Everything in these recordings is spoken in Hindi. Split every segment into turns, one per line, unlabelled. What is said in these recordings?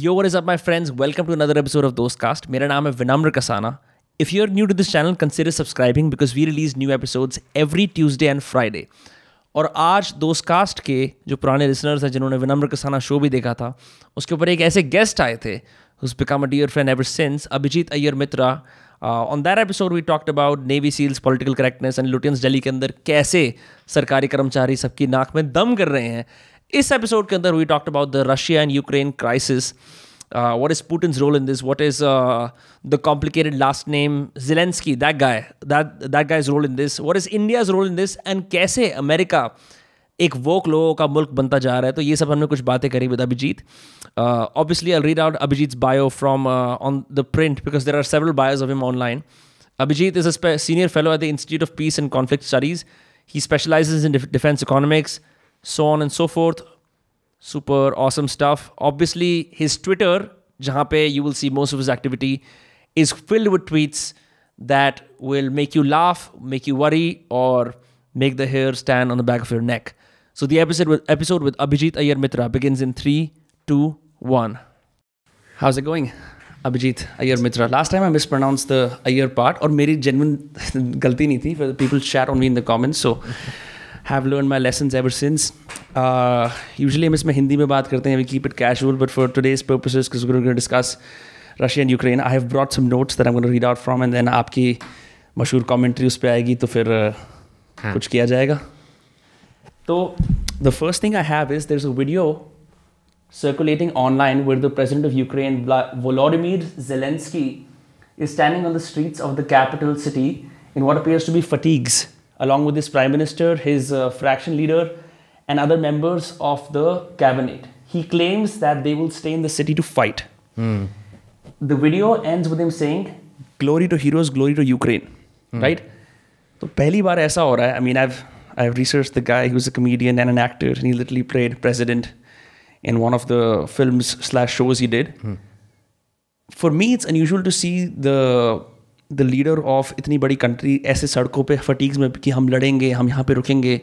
Yo what's up my friends welcome to another episode of दोस्त कास्ट मेरा नाम है Vinamra Kasana if you are new to this channel consider subscribing because we release new episodes every Tuesday and Friday और आज दोस्त कास्ट के जो पुराने लिसनर्स हैं जिन्होंने विनम्र कसाना शो भी देखा था उसके ऊपर एक ऐसे गेस्ट आए थे उस become a dear friend ever since Abhijit Iyer Mitra on that episode we talked about navy seals political correctness and Lutyens Delhi के अंदर कैसे सरकारी कर्मचारी सबकी नाक में दम कर रहे हैं इस एपिसोड के अंदर we talked about the Russia and Ukraine crisis what is Putin's role in this? What is uh, the complicated last name Zelensky? That guy, that that guy's role in this. What is India's role in this? And कैसे अमेरिका एक वोक लोगों का मुल्क बनता जा रहा है तो ये सब हमने कुछ बातें करी with Abhijit obviously I read out Abhijit bio from on the print because there are several bios of him online Abhijit is a senior fellow at the institute of peace and conflict studies he specialises in defence economics so on and so forth super awesome stuff. Obviously, his Twitter, jahan you will see most of his activity, is filled with tweets that will make you laugh, make you worry, or make the hair stand on the back of your neck. So the episode with, episode with Abhijit Ayer Mitra begins in three, two, one. How's it going? Abhijit Ayer Mitra. Last time I mispronounced the Ayer part, or meri genuine galti People chat on me in the comments, so. Have learn my lesson ever since usually हम इसमें हिंदी में बात करते हैं we keep it casual but for today's purposes discuss Russia and Ukraine I have brought some notes that I gonna read out from and then आपकी मशहूर कमेंट्री उस पर आएगी तो फिर हाँ. कुछ किया जाएगा तो the first thing I have is there is a video circulating online where the president of Ukraine, Volodymyr Zelensky, is standing on the streets of the capital city in what appears to be fatigues along with his prime minister, his uh, fraction leader, and other members of the cabinet. He claims that they will stay in the city to fight. Mm. The video ends with him saying, Glory to heroes, glory to Ukraine. Mm. Right? So, pehli baar aisa ho raha I mean, I've, I've researched the guy. He was a comedian and an actor, and he literally played president in one of the films slash shows he did. Mm. For me, it's unusual to see the the leader of इतनी बड़ी कंट्री ऐसे सड़कों पर फटीक में कि हम लड़ेंगे हम यहाँ पर रुकेंगे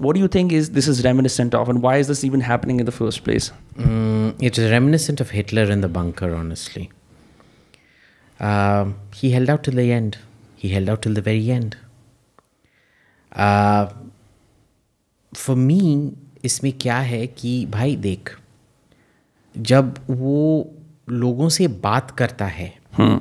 what you think is this is reminiscent of and why is this even happening in the first place
it is reminiscent of Hitler in the bunker honestly he held out till the end he held out till the very end for me इसमें क्या है कि भाई देख जब वो लोगों से बात करता है hmm.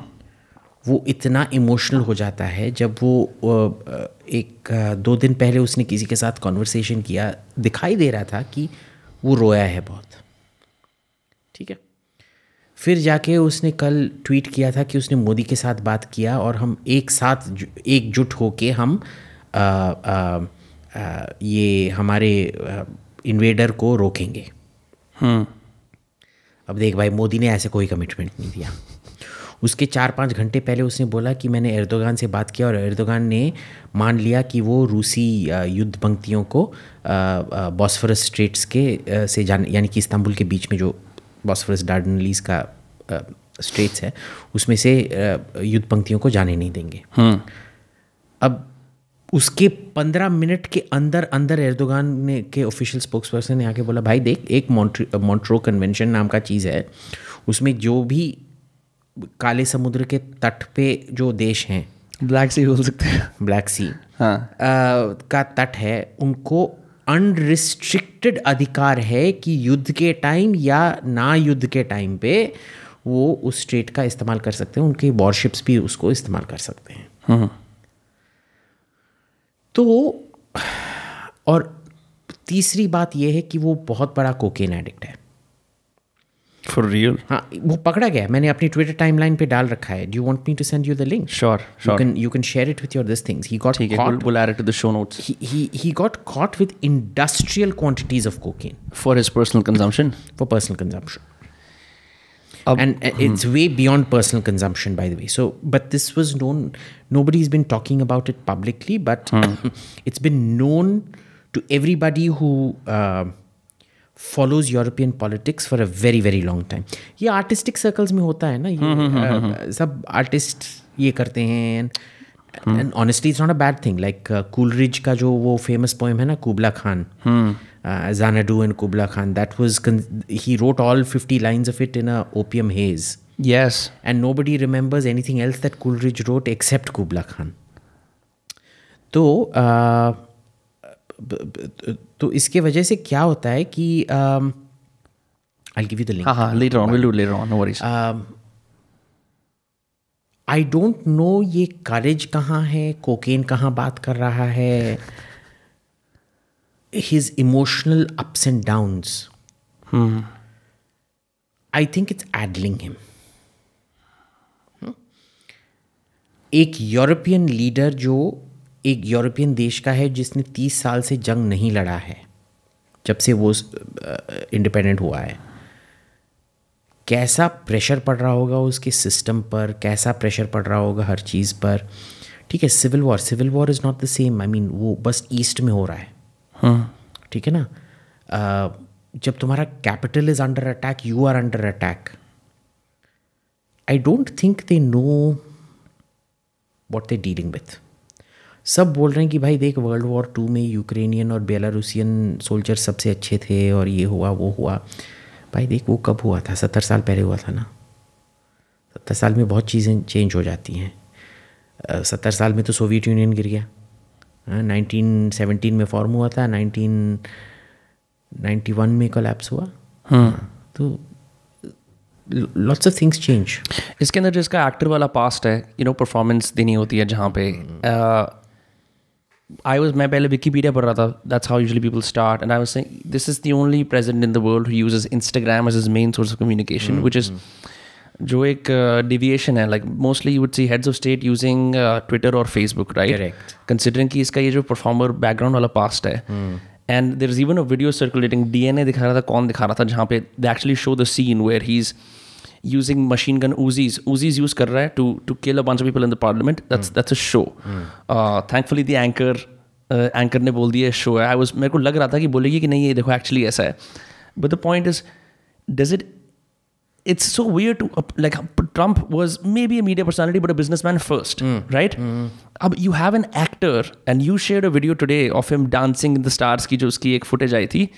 वो इतना इमोशनल हो जाता है जब वो एक दो दिन पहले उसने किसी के साथ कॉन्वर्सेशन किया दिखाई दे रहा था कि वो रोया है बहुत ठीक है फिर जाके उसने कल ट्वीट किया था कि उसने मोदी के साथ बात किया और हम एक साथ एकजुट होके हम आ, आ, आ, ये हमारे इन्वेडर को रोकेंगे हम्म। अब देख भाई मोदी ने ऐसे कोई कमिटमेंट नहीं दिया उसके चार पाँच घंटे पहले उसने बोला कि मैंने एर्दोगान से बात किया और एर्दोगान ने मान लिया कि वो रूसी युद्ध पंक्तियों को बॉस्फरस स्ट्रेट्स के से जान यानी कि इस्तांबुल के बीच में जो बॉस्फरस डार्डनलीज का स्ट्रेट्स है उसमें से युद्ध पंक्तियों को जाने नहीं देंगे हम्म। अब उसके पंद्रह मिनट के अंदर अंदर एर्दोगान ने के ऑफिशियल स्पोक्स पर्सन ने आके बोला भाई देख एक मॉन्ट्रो कन्वेंशन नाम का चीज़ है उसमें जो भी काले समुद्र के तट पे जो देश हैं ब्लैक सी बोल सकते हैं ब्लैक सी हाँ। का तट है उनको अनरिस्ट्रिक्टेड अधिकार है कि युद्ध के टाइम या ना युद्ध के टाइम पे वो उस स्टेट का इस्तेमाल कर सकते हैं उनके वॉरशिप्स भी उसको इस्तेमाल कर सकते हैं हाँ। तो और तीसरी बात यह है कि वो बहुत बड़ा कोकेन एडिक्ट है For real? हाँ वो पकड़ा गया मैंने अपनी ट्विटर टाइमलाइन पे डाल रखा है do you want me to send you the link sure you can you can share it with your this things he got ठीक है we we'll add it to the show notes he, he he got caught with industrial quantities of cocaine for his personal consumption for personal consumption and uh, it's hmm. way beyond personal consumption by the way so but this was known nobody's been talking about it publicly but hmm. it's been known to everybody who uh, follows European politics for a very very long time ये आर्टिस्टिक सर्कल्स में होता है ना ये हम्म, हम्म, हम्म, सब आर्टिस्ट ये करते हैं and honestly it's not a bad thing like Coleridge का जो वो फेमस पोएम है ना Kubla Khan Xanadu and Kubla Khan that was he wrote all fifty lines of it in a opium haze and nobody remembers anything else that Coleridge wrote except Kubla Khan तो uh, तो इसके वजह से क्या होता है कि I give I don't know ये करेज कहाँ है कोकेन कहाँ बात कर रहा है his emotional ups and downs I think it's addling him एक यूरोपियन लीडर जो एक यूरोपियन देश का है जिसने तीस साल से जंग नहीं लड़ा है जब से वो इंडिपेंडेंट हुआ है कैसा प्रेशर पड़ रहा होगा उसके सिस्टम पर कैसा प्रेशर पड़ रहा होगा हर चीज़ पर ठीक है civil war civil war is not the same I mean वो बस ईस्ट में हो रहा है हाँ ठीक है ना जब तुम्हारा capital is under attack you are under attack I don't think they know what they dealing with सब बोल रहे हैं कि भाई देख वर्ल्ड वॉर टू में यूक्रेनियन और बेलारूसियन सोल्जर सबसे अच्छे थे और ये हुआ वो हुआ भाई देख वो कब हुआ था सत्तर साल पहले हुआ था ना सत्तर साल में बहुत चीज़ें चेंज हो जाती हैं सत्तर साल में तो सोवियत यूनियन गिर गया नाइनटीन सेवनटीन में फॉर्म हुआ था नाइनटीन नाइन्टी वन में कलेप्स हुआ हाँ तो लॉट्स ऑफ थिंग्स चेंज
इसके अंदर जो इसका एक्टर वाला पास्ट है यू नो परफॉर्मेंस देनी होती है जहाँ पे हम्म। आई वॉज मैं पहले विकीपीडिया पढ़ रहा था that's how usually people start and I was saying this is the only president in the world who uses Instagram as his main source of communication which is जो एक डिविएशन uh, है like mostly you would see heads of state using Twitter और फेसबुक राइट कंसिडरिंग कि इसका ये जो परफॉर्मर बैकग्राउंड वाला पास्ट है and there is even a video circulating D N ए दिखा रहा था कौन दिखा रहा था जहाँ पे they actually show the scene where he is using machine gun Uzis. Uzis used kar raha hai to to kill a bunch of people in the parliament. That's mm. that's a show. Mm. Uh, thankfully the anchor anchor ने बोल दिया शो है आई वॉज मेरे को लग रहा था कि बोलेगी कि नहीं ये देखो एक्चुअली ऐसा है but the point is does it it's so weird to like Trump was maybe a media personality but a businessman first, mm. right? Mm. अब you have an actor and you shared a video today of him dancing in the stars की जो उसकी एक footage आई थी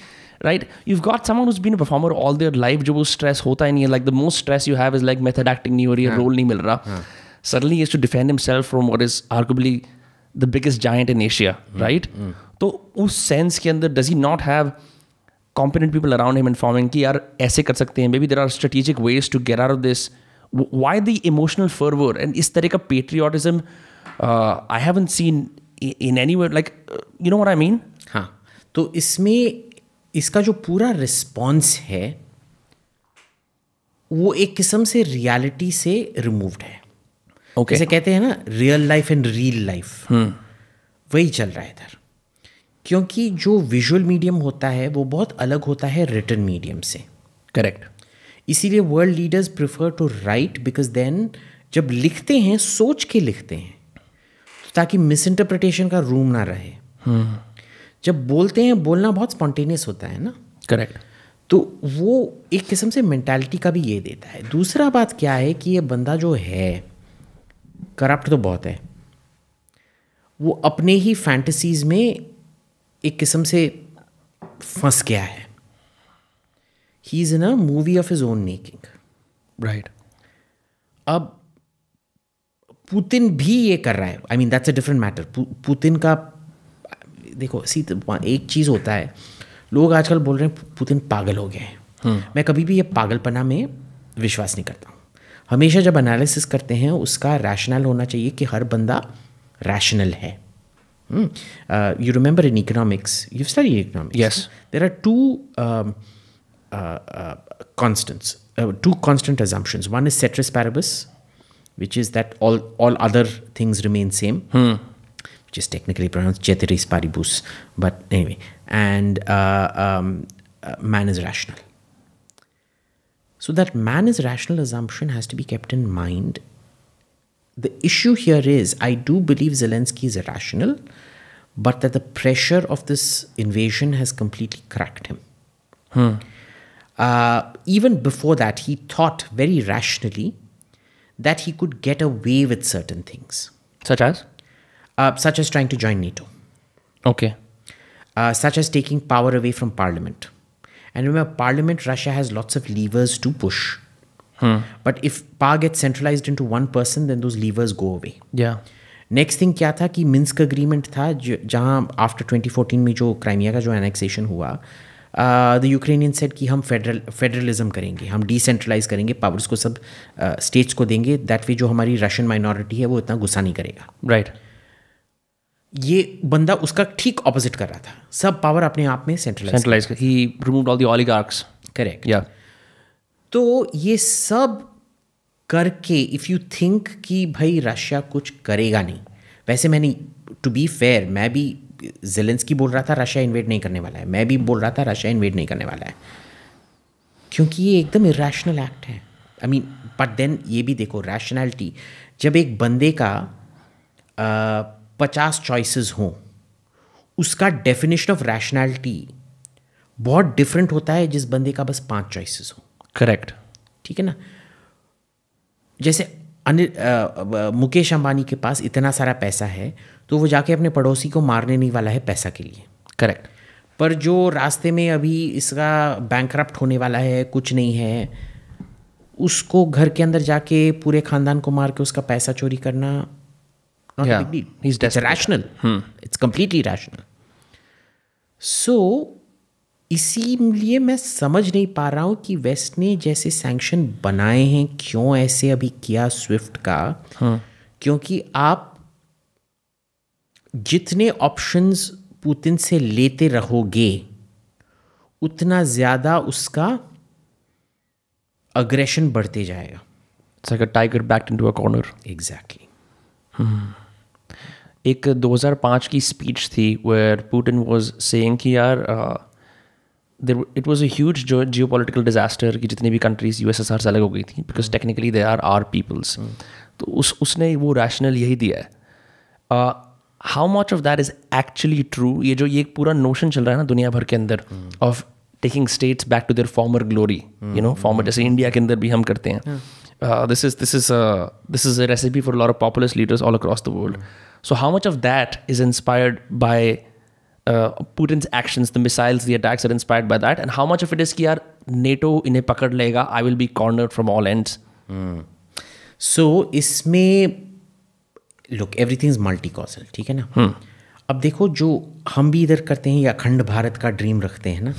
right you got someone who's been performer all their life जो वो स्ट्रेस होता ही नहीं है like the most stress you have is like method acting नहीं हो रही है रोल हाँ। नहीं मिल रहा suddenly is to defend himself from what is arguably the biggest giant in Asia right तो उस सेंस के अंदर does he not have competent people around him informing कि यार ऐसे कर सकते हैं मे maybe there are strategic ways to gear are this why the emotional fervour and इस तरह का patriotism
I haven't seen in any way like you know I mean हाँ तो इसमें इसका जो पूरा रिस्पॉन्स है वो एक किस्म से रियलिटी से रिमूव्ड है okay. जैसे कहते हैं ना real life and real life वही चल रहा है इधर क्योंकि जो विजुअल मीडियम होता है वो बहुत अलग होता है रिटर्न मीडियम से करेक्ट इसीलिए world leaders prefer to write because then जब लिखते हैं सोच के लिखते हैं ताकि मिसइंटरप्रिटेशन का रूम ना रहे hmm. जब बोलते हैं बोलना बहुत स्पॉन्टेनियस होता है ना करेक्ट तो वो एक किस्म से मैंटेलिटी का भी ये देता है दूसरा बात क्या है कि ये बंदा जो है करप्ट तो बहुत है वो अपने ही फैंटसीज में एक किस्म से फंस गया है he is in a movie of his own making right अब पुतिन भी ये कर रहा है I mean that's a different matter Putin का देखो सी एक चीज़ होता है लोग आजकल बोल रहे हैं पुतिन पागल हो गए हैं हम्म। मैं कभी भी ये पागलपना में विश्वास नहीं करता हूँ हमेशा जब एनालिसिस करते हैं उसका रैशनल होना चाहिए कि हर बंदा रैशनल है you remember in economics you study economics yes there are two constants two constant assumptions one is is ceteris which is that all all other things remain same which is technically pronounced Ceteris Paribus, but anyway, and uh, um, uh, man is rational. So, that man is rational assumption has to be kept in mind. The issue here is I do believe Zelensky is rational, but that the pressure of this invasion has completely cracked him. Hmm. Uh, even before that, he thought very rationally that he could get away with certain things. Such as? uh, such as trying to join NATO. Okay. Uh, such as taking power away from parliament. And remember, parliament, Russia has lots of levers to push. Hmm. But if power gets centralized into one person, then those levers go away. Yeah. Next thing क्या था कि मिन्स्क अग्रीमेंट था जहाँ आफ्टर 2014 में जो क्राइमिया का जो एनेक्सेशन हुआ द यूक्रेनियन सेट कि हम फेडरल फेडरलिज्म करेंगे हम डिसेंट्रलाइज करेंगे पावर्स को सब स्टेट्स uh, को देंगे दैट वे जो हमारी रशियन माइनॉरिटी है वो इतना गुस्सा नहीं करेगा राइट right. ये बंदा उसका ठीक ऑपोजिट कर रहा था सब पावर अपने आप में सेंट्रलाइज सेंट्रलाइज ही ऑल करेक्ट या तो ये सब करके इफ़ यू थिंक कि भाई रशिया कुछ करेगा नहीं वैसे मैंने टू बी फेयर मैं भी की बोल रहा था रशिया इन्वेड नहीं करने वाला है मैं भी बोल रहा था रशिया इन्वेड नहीं करने वाला है क्योंकि ये एकदम इरेशनल एक्ट है आई मीन बट देन ये भी देखो रैशनैलिटी जब एक बंदे का आ, पचास चॉइसेस हों उसका डेफिनेशन ऑफ रैशनैलिटी बहुत डिफरेंट होता है जिस बंदे का बस पांच चॉइसेस हो करेक्ट ठीक है ना जैसे अनिल मुकेश अंबानी के पास इतना सारा पैसा है तो वो जाके अपने पड़ोसी को मारने नहीं वाला है पैसा के लिए करेक्ट पर जो रास्ते में अभी इसका बैंक होने वाला है कुछ नहीं है उसको घर के अंदर जाके पूरे ख़ानदान को मार के उसका पैसा चोरी करना Not yeah. a big deal. He's desperate. It's rational. Hmm. It's completely rational. So so, इसीलिए मैं समझ नहीं पा रहा हूँ कि वेस्ट ने जैसे सैंक्शन बनाए हैं क्यों ऐसे अभी किया स्विफ्ट का हाँ. क्योंकि आप जितने ऑप्शंस पुतिन से लेते रहोगे उतना ज़्यादा उसका अग्रेशन बढ़ते जाएगा tiger back in to a corner exactly
एक 2005 की स्पीच थी वेयर पुटिन वाज सेइंग कि यार देर इट वॉज अ जो जियो पोलिटिकल डिजास्टर की जितनी भी countries U S S R से अलग हो गई थी because technically they are are peoples तो उस उसने वो रैशनल यही दिया है how much of that is actually true ये जो ये एक पूरा नोशन चल रहा है ना दुनिया भर के अंदर of taking states back to their former glory you know former जैसे इंडिया के अंदर भी हम करते हैं this is this is this is a recipe for lot of popular leaders all across the world So, how much of that is inspired by uh, Putin's actions, the missiles, the attacks are inspired by that, and how much of it is कि NATO in a pakad lega, I will be cornered from
all ends. Mm. So isme look everything is multi causal, ठीक है ना? Hmm. अब देखो जो हम भी इधर करते हैं या अखंड भारत का ड्रीम रखते हैं ना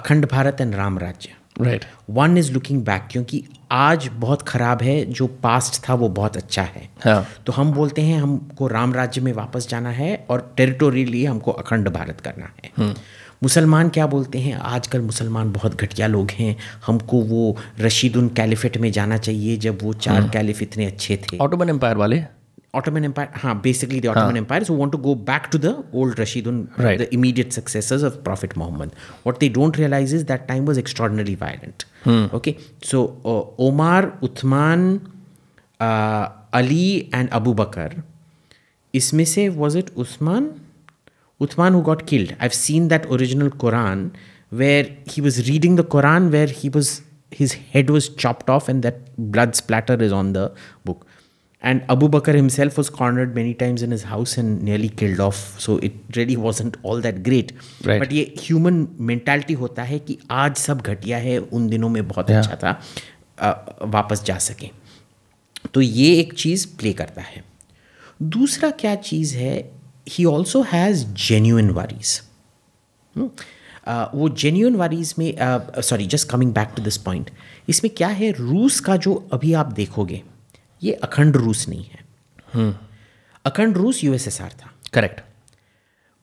अखंड Bharat and Ram Rajya right one is looking back क्योंकि आज बहुत खराब है जो पास्ट था वो बहुत अच्छा है हाँ। तो हम बोलते हैं हमको राम राज्य में वापस जाना है और टेरिटोरियली हमको अखंड भारत करना है हम्म। मुसलमान क्या बोलते हैं आजकल मुसलमान बहुत घटिया लोग हैं हमको वो रशीद उन कैलिफेट में जाना चाहिए जब वो चार कैलिफ हम्म। इतने अच्छे थे ऑटोमन एम्पायर वाले Ottoman Empire, huh, basically the Ottoman huh. Empires who want to go back to the old Rashidun, uh, right. the immediate successors of Prophet Muhammad. What they don't realize is that time was extraordinarily violent. Hmm. Okay, so uh, Omar, Uthman, uh, Ali, and Abu Bakr. Isme was it Uthman? Uthman who got killed. I've seen that original Quran where he was reading the Quran where he was his head was chopped off and that blood splatter is on the book. And Abu Bakr himself was cornered many times in his house and nearly killed off. So it really wasn't all that great. Right. But ye human mentality hota hai ki aaj sab ghatiya hai un dino mein bahut yeah. अच्छा था आ, वापस जा सकें तो ये एक चीज़ प्ले करता है दूसरा क्या चीज़ है he also has genuine worries वो जेन्यून वारीज में sorry just coming back to this point इसमें क्या है रूस का जो अभी आप देखोगे ये अखंड रूस नहीं है हम्म। अखंड रूस यूएसएसआर था करेक्ट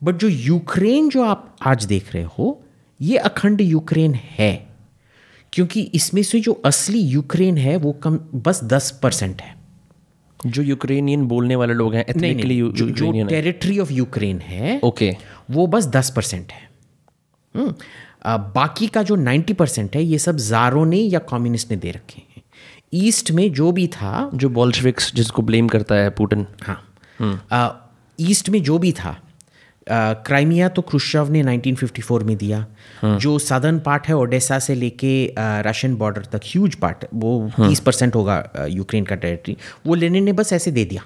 बट जो यूक्रेन जो आप आज देख रहे हो ये अखंड यूक्रेन है क्योंकि इसमें से जो असली यूक्रेन है वो कम बस दस परसेंट है जो यूक्रेनियन बोलने वाले लोग हैं नहीं, नहीं, यू, जो, जो टेरिटरी ऑफ यूक्रेन है ओके वो बस दस परसेंट है आ, हम्म। बाकी का जो नाइन्टी परसेंट है ये सब जारों ने या कम्युनिस्ट ने दे रखे हैं ईस्ट में जो भी था जो बॉल्शविक्स जिसको ब्लेम करता है पुटिन हाँ हम्म, ईस्ट में जो भी था क्राइमिया तो क्रुशव ने 1954 में दिया हाँ। जो सदर्न पार्ट है ओडेसा से लेके रशियन बॉर्डर तक ह्यूज पार्ट वो हाँ। तीस परसेंट होगा यूक्रेन का टेरिटरी वो लेनिन ने बस ऐसे दे दिया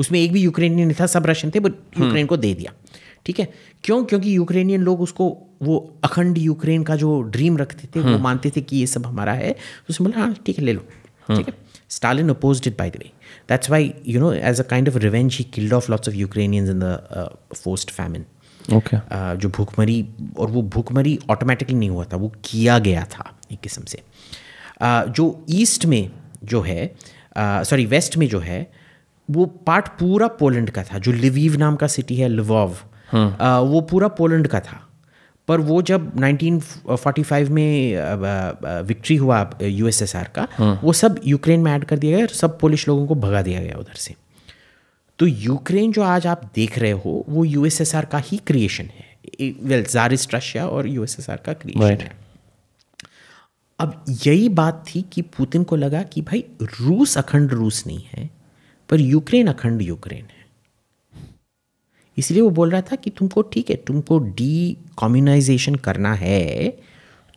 उसमें एक भी यूक्रेनियन था सब रशियन थे बट यूक्रेन हाँ। को दे दिया ठीक है क्यों क्योंकि यूक्रेनियन लोग उसको वो अखंड यूक्रेन का जो ड्रीम रखते थे वो मानते थे कि ये सब हमारा है तो उसने बोला हाँ ठीक है ले लो ठीक है Stalin opposed it, by the way. That's why, you know, as a kind of revenge, he killed off lots of Ukrainians in the uh, forced famine. Okay okay. uh, जो भूखमरी और वो भूखमरी ऑटोमेटिकली नहीं हुआ था वो किया गया था एक किस्म से uh, जो ईस्ट में जो है सॉरी uh, वेस्ट में जो है वो पार्ट पूरा पोलैंड का था जो लिवीव नाम का सिटी है लिवॉव uh, वो पूरा पोलैंड का था पर वो जब 1945 में विक्ट्री हुआ यूएसएसआर का हाँ। वो सब यूक्रेन में ऐड कर दिया गया और सब पोलिश लोगों को भगा दिया गया उधर से तो यूक्रेन जो आज आप देख रहे हो वो यूएसएसआर का ही क्रिएशन है वेल जारिस्ट रशिया और यूएसएसआर का क्रिएशन right. है अब यही बात थी कि पुतिन को लगा कि भाई रूस अखंड रूस नहीं है पर यूक्रेन अखंड यूक्रेन है इसलिए वो बोल रहा था कि तुमको ठीक है तुमको डी कॉम्यूनाइजेशन करना है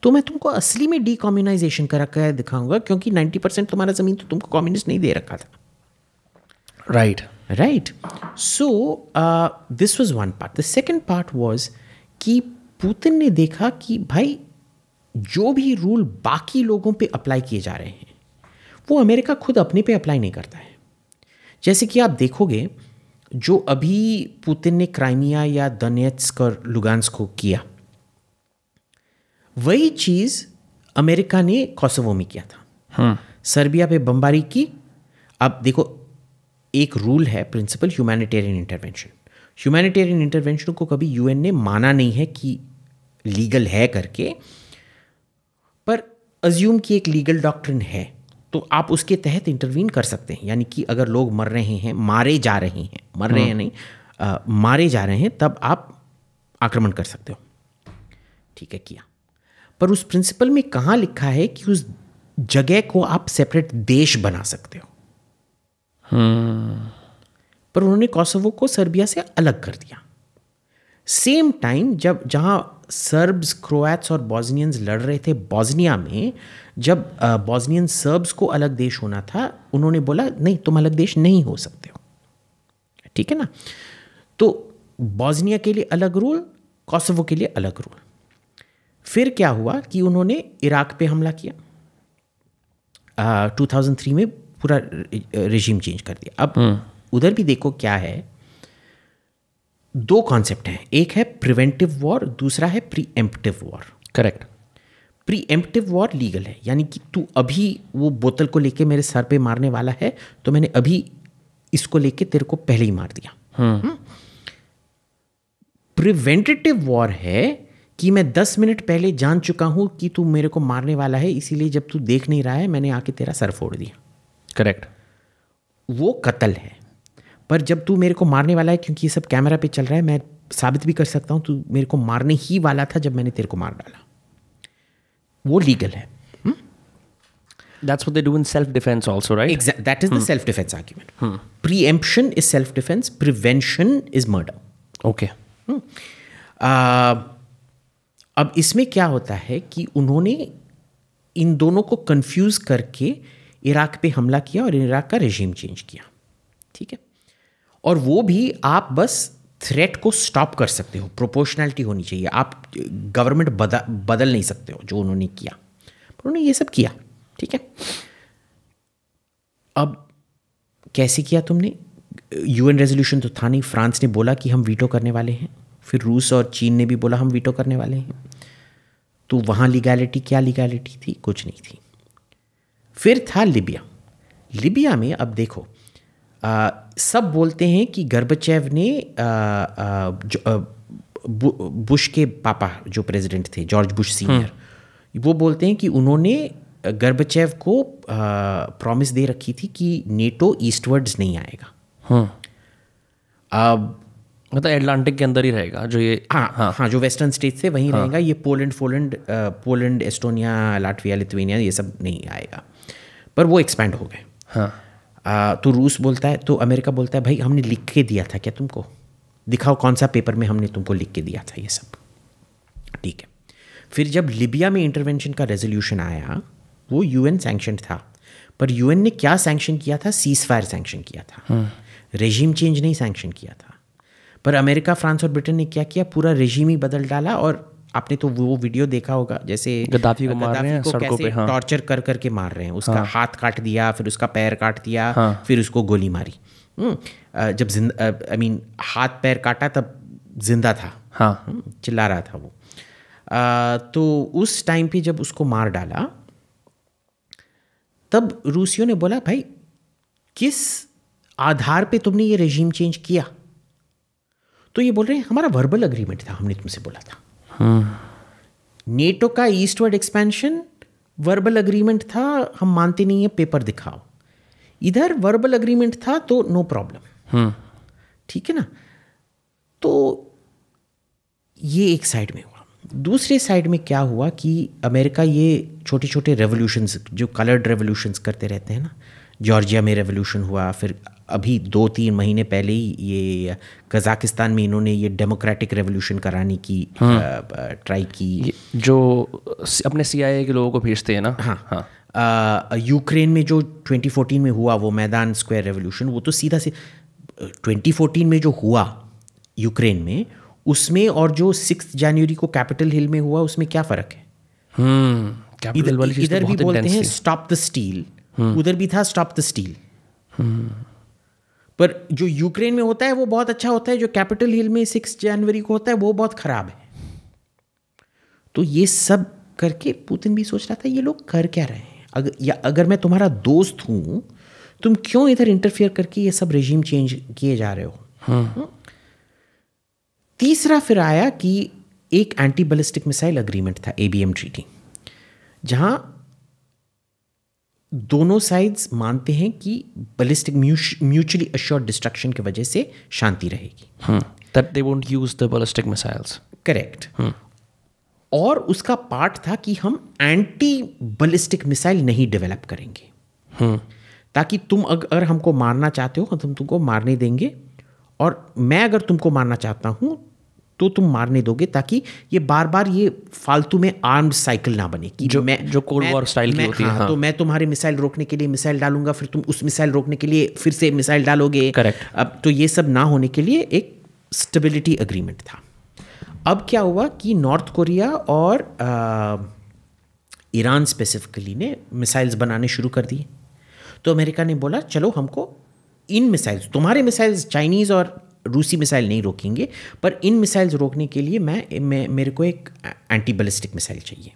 तो मैं तुमको असली में डी कॉम्यूनाइजेशन करा कर दिखाऊंगा क्योंकि 90 परसेंट तुम्हारा ज़मीन तो तुमको कॉम्युनिस्ट नहीं दे रखा था right right so this was one part the second part was कि पुतिन ने देखा कि भाई जो भी रूल बाकी लोगों पे अप्लाई किए जा रहे हैं वो अमेरिका खुद अपने पे अप्लाई नहीं करता है जैसे कि आप देखोगे जो अभी पुतिन ने क्राइमिया या दनेट्स और लुगान्स को किया वही चीज़ अमेरिका ने कॉसोवो में किया था हाँ। सर्बिया पे बमबारी की अब देखो एक रूल है principle humanitarian intervention humanitarian intervention को कभी यूएन ने माना नहीं है कि लीगल है करके पर अज्यूम की एक लीगल डॉक्ट्रिन है तो आप उसके तहत इंटरवीन कर सकते हैं यानी कि अगर लोग मर रहे हैं मारे जा रहे हैं मर रहे हैं हम्म। नहीं आ, मारे जा रहे हैं तब आप आक्रमण कर सकते हो ठीक है किया पर उस प्रिंसिपल में कहाँ लिखा है कि उस जगह को आप सेपरेट देश बना सकते हो हम्म। पर उन्होंने कोसोवो को सर्बिया से अलग कर दिया सेम टाइम जब जहाँ सर्ब्स क्रोएट्स और बॉजनियंस लड़ रहे थे बॉजनिया में जब बॉजनियन सर्ब्स को अलग देश होना था उन्होंने बोला नहीं तुम अलग देश नहीं हो सकते हो ठीक है ना तो बॉजनिया के लिए अलग रूल कॉसवो के लिए अलग रूल फिर क्या हुआ कि उन्होंने इराक पे हमला किया टू 2003 में पूरा रिजीम चेंज कर दिया अब हम्म। उधर भी देखो क्या है दो कॉन्सेप्ट हैं एक है प्रिवेंटिव वॉर दूसरा है preemptive war correct preemptive war legal है यानी कि तू अभी वो बोतल को लेके मेरे सर पे मारने वाला है तो मैंने अभी इसको लेके तेरे को पहले ही मार दिया प्रिवेंटेटिव हम्म। वॉर हम्म। है कि मैं दस मिनट पहले जान चुका हूं कि तू मेरे को मारने वाला है इसीलिए जब तू देख नहीं रहा है मैंने आके तेरा सर फोड़ दिया करेक्ट वो कत्ल है पर जब तू मेरे को मारने वाला है क्योंकि ये सब कैमरा पे चल रहा है मैं साबित भी कर सकता हूँ तू मेरे को मारने ही वाला था जब मैंने तेरे को मार डाला वो लीगल है That's what they do in self defense, also, right? Exactly. That is hmm. the self defense argument. Hmm. Preemption is self defense, prevention is murder. Okay. Hmm. Uh, अब इसमें क्या होता है कि उन्होंने इन दोनों को कंफ्यूज करके इराक पे हमला किया और इराक का रेजीम चेंज किया ठीक है और वो भी आप बस थ्रेट को स्टॉप कर सकते हो प्रोपोर्शनैलिटी होनी चाहिए आप गवर्नमेंट बदल बदल नहीं सकते हो जो उन्होंने किया पर उन्होंने ये सब किया ठीक है अब कैसे किया तुमने यूएन रेजोल्यूशन तो था नहीं फ्रांस ने बोला कि हम वीटो करने वाले हैं फिर रूस और चीन ने भी बोला हम वीटो करने वाले हैं तो वहाँ लीगैलिटी क्या लीगैलिटी थी कुछ नहीं थी फिर था लिबिया लिबिया में अब देखो सब बोलते हैं कि गर्बचैव ने बुश के पापा जो प्रेसिडेंट थे जॉर्ज बुश सीनियर हम्म। वो बोलते हैं कि उन्होंने गर्बचैव को प्रॉमिस दे रखी थी कि नेटो ईस्टवर्ड्स नहीं आएगा हम्म। अब मतलब एटलांटिक के अंदर ही रहेगा जो ये हाँ हाँ, हाँ जो वेस्टर्न स्टेट थे वहीं हाँ, रहेगा ये Poland Poland Poland Estonia Latvia Lithuania ये सब नहीं आएगा पर वो एक्सपैंड हो गए हाँ तो रूस बोलता है तो अमेरिका बोलता है भाई हमने लिख के दिया था क्या तुमको दिखाओ कौन सा पेपर में हमने तुमको लिख के दिया था ये सब ठीक है फिर जब लिबिया में इंटरवेंशन का रेजोल्यूशन आया वो यूएन सैंक्शन था पर यूएन ने क्या सैंक्शन किया था सीज फायर सैंक्शन किया था रेजीम हाँ। चेंज नहीं सैंक्शन किया था पर अमेरिका फ्रांस और ब्रिटेन ने क्या किया पूरा रेजीम ही बदल डाला और आपने तो वो वीडियो देखा होगा जैसे गद्दाफी को मार रहे हैं सड़कों पे हाँ। टॉर्चर कर करके मार रहे हैं उसका हाँ। हाथ काट दिया फिर उसका पैर काट दिया हाँ। फिर उसको गोली मारी हम्म, जब आई मीन हाथ पैर काटा तब जिंदा था हाँ हम्म, चिल्ला रहा था वो आ, तो उस टाइम पे जब उसको मार डाला तब रूसियों ने बोला भाई किस आधार पे तुमने ये रेजीम चेंज किया तो ये बोल रहे हैं हमारा वर्बल अग्रीमेंट था हमने तुमसे बोला था नेटो का ईस्टवर्ड एक्सपेंशन वर्बल अग्रीमेंट था हम मानते नहीं है पेपर दिखाओ इधर वर्बल अग्रीमेंट था तो नो प्रॉब्लम ठीक है ना तो ये एक साइड में हुआ दूसरे साइड में क्या हुआ कि अमेरिका ये छोटे छोटे रेवोल्यूशंस जो कलर्ड रेवोल्यूशंस करते रहते हैं ना जॉर्जिया में रेवोल्यूशन हुआ फिर अभी दो तीन महीने पहले ही ये कजाकिस्तान में इन्होंने ये डेमोक्रेटिक रेवोल्यूशन कराने की हाँ। ट्राई की जो अपने सीआईए के लोगों को भेजते हैं ना हाँ हाँ यूक्रेन में जो 2014 में हुआ वो मैदान स्क्वायर रेवोल्यूशन वो तो सीधा से 2014 में जो हुआ यूक्रेन में उसमें और जो सिक्स जनवरी को कैपिटल हिल में हुआ उसमें क्या फ़र्क है हम्म, इधर भी बोलते हैं स्टॉप द स्टील उधर भी था स्टॉप द स्टील पर जो यूक्रेन में होता है वो बहुत अच्छा होता है जो कैपिटल हिल में सिक्स जनवरी को होता है वो बहुत ख़राब है तो ये सब करके पुतिन भी सोच रहा था ये लोग कर क्या रहे हैं अगर या अगर मैं तुम्हारा दोस्त हूं तुम क्यों इधर इंटरफेयर करके ये सब रेजीम चेंज किए जा रहे हो हाँ। हम्म? तीसरा फिर आया कि एक एंटी बलिस्टिक मिसाइल अग्रीमेंट था एबीएम ट्रीटी जहां दोनों साइड्स मानते हैं कि बलिस्टिक म्यूचुअली अश्योर्ड डिस्ट्रक्शन की वजह से शांति रहेगी that they won't use the ballistic missiles correct और उसका पार्ट था कि हम एंटी बलिस्टिक मिसाइल नहीं डेवलप करेंगे hmm. ताकि तुम अगर हमको मारना चाहते हो तो हम तुमको मारने देंगे और मैं अगर तुमको मारना चाहता हूँ तो तुम मारने दोगे ताकि ये बार बार ये फालतू में आर्म्ड साइकिल ना बने कि जो मैं जो कोल्ड वॉर स्टाइल की होती है हाँ, हाँ। तो मैं तुम्हारे मिसाइल रोकने के लिए मिसाइल डालूंगा फिर तुम उस मिसाइल रोकने के लिए फिर से मिसाइल डालोगे करेक्ट अब तो ये सब ना होने के लिए एक स्टेबिलिटी अग्रीमेंट था अब क्या हुआ कि नॉर्थ कोरिया और ईरान स्पेसिफिकली ने मिसाइल्स बनाने शुरू कर दिए तो अमेरिका ने बोला चलो हमको इन मिसाइल्स तुम्हारे मिसाइल्स चाइनीज़ और रूसी मिसाइल नहीं रोकेंगे पर इन मिसाइल्स रोकने के लिए मैं, मैं मेरे को एक एंटी बलिस्टिक मिसाइल चाहिए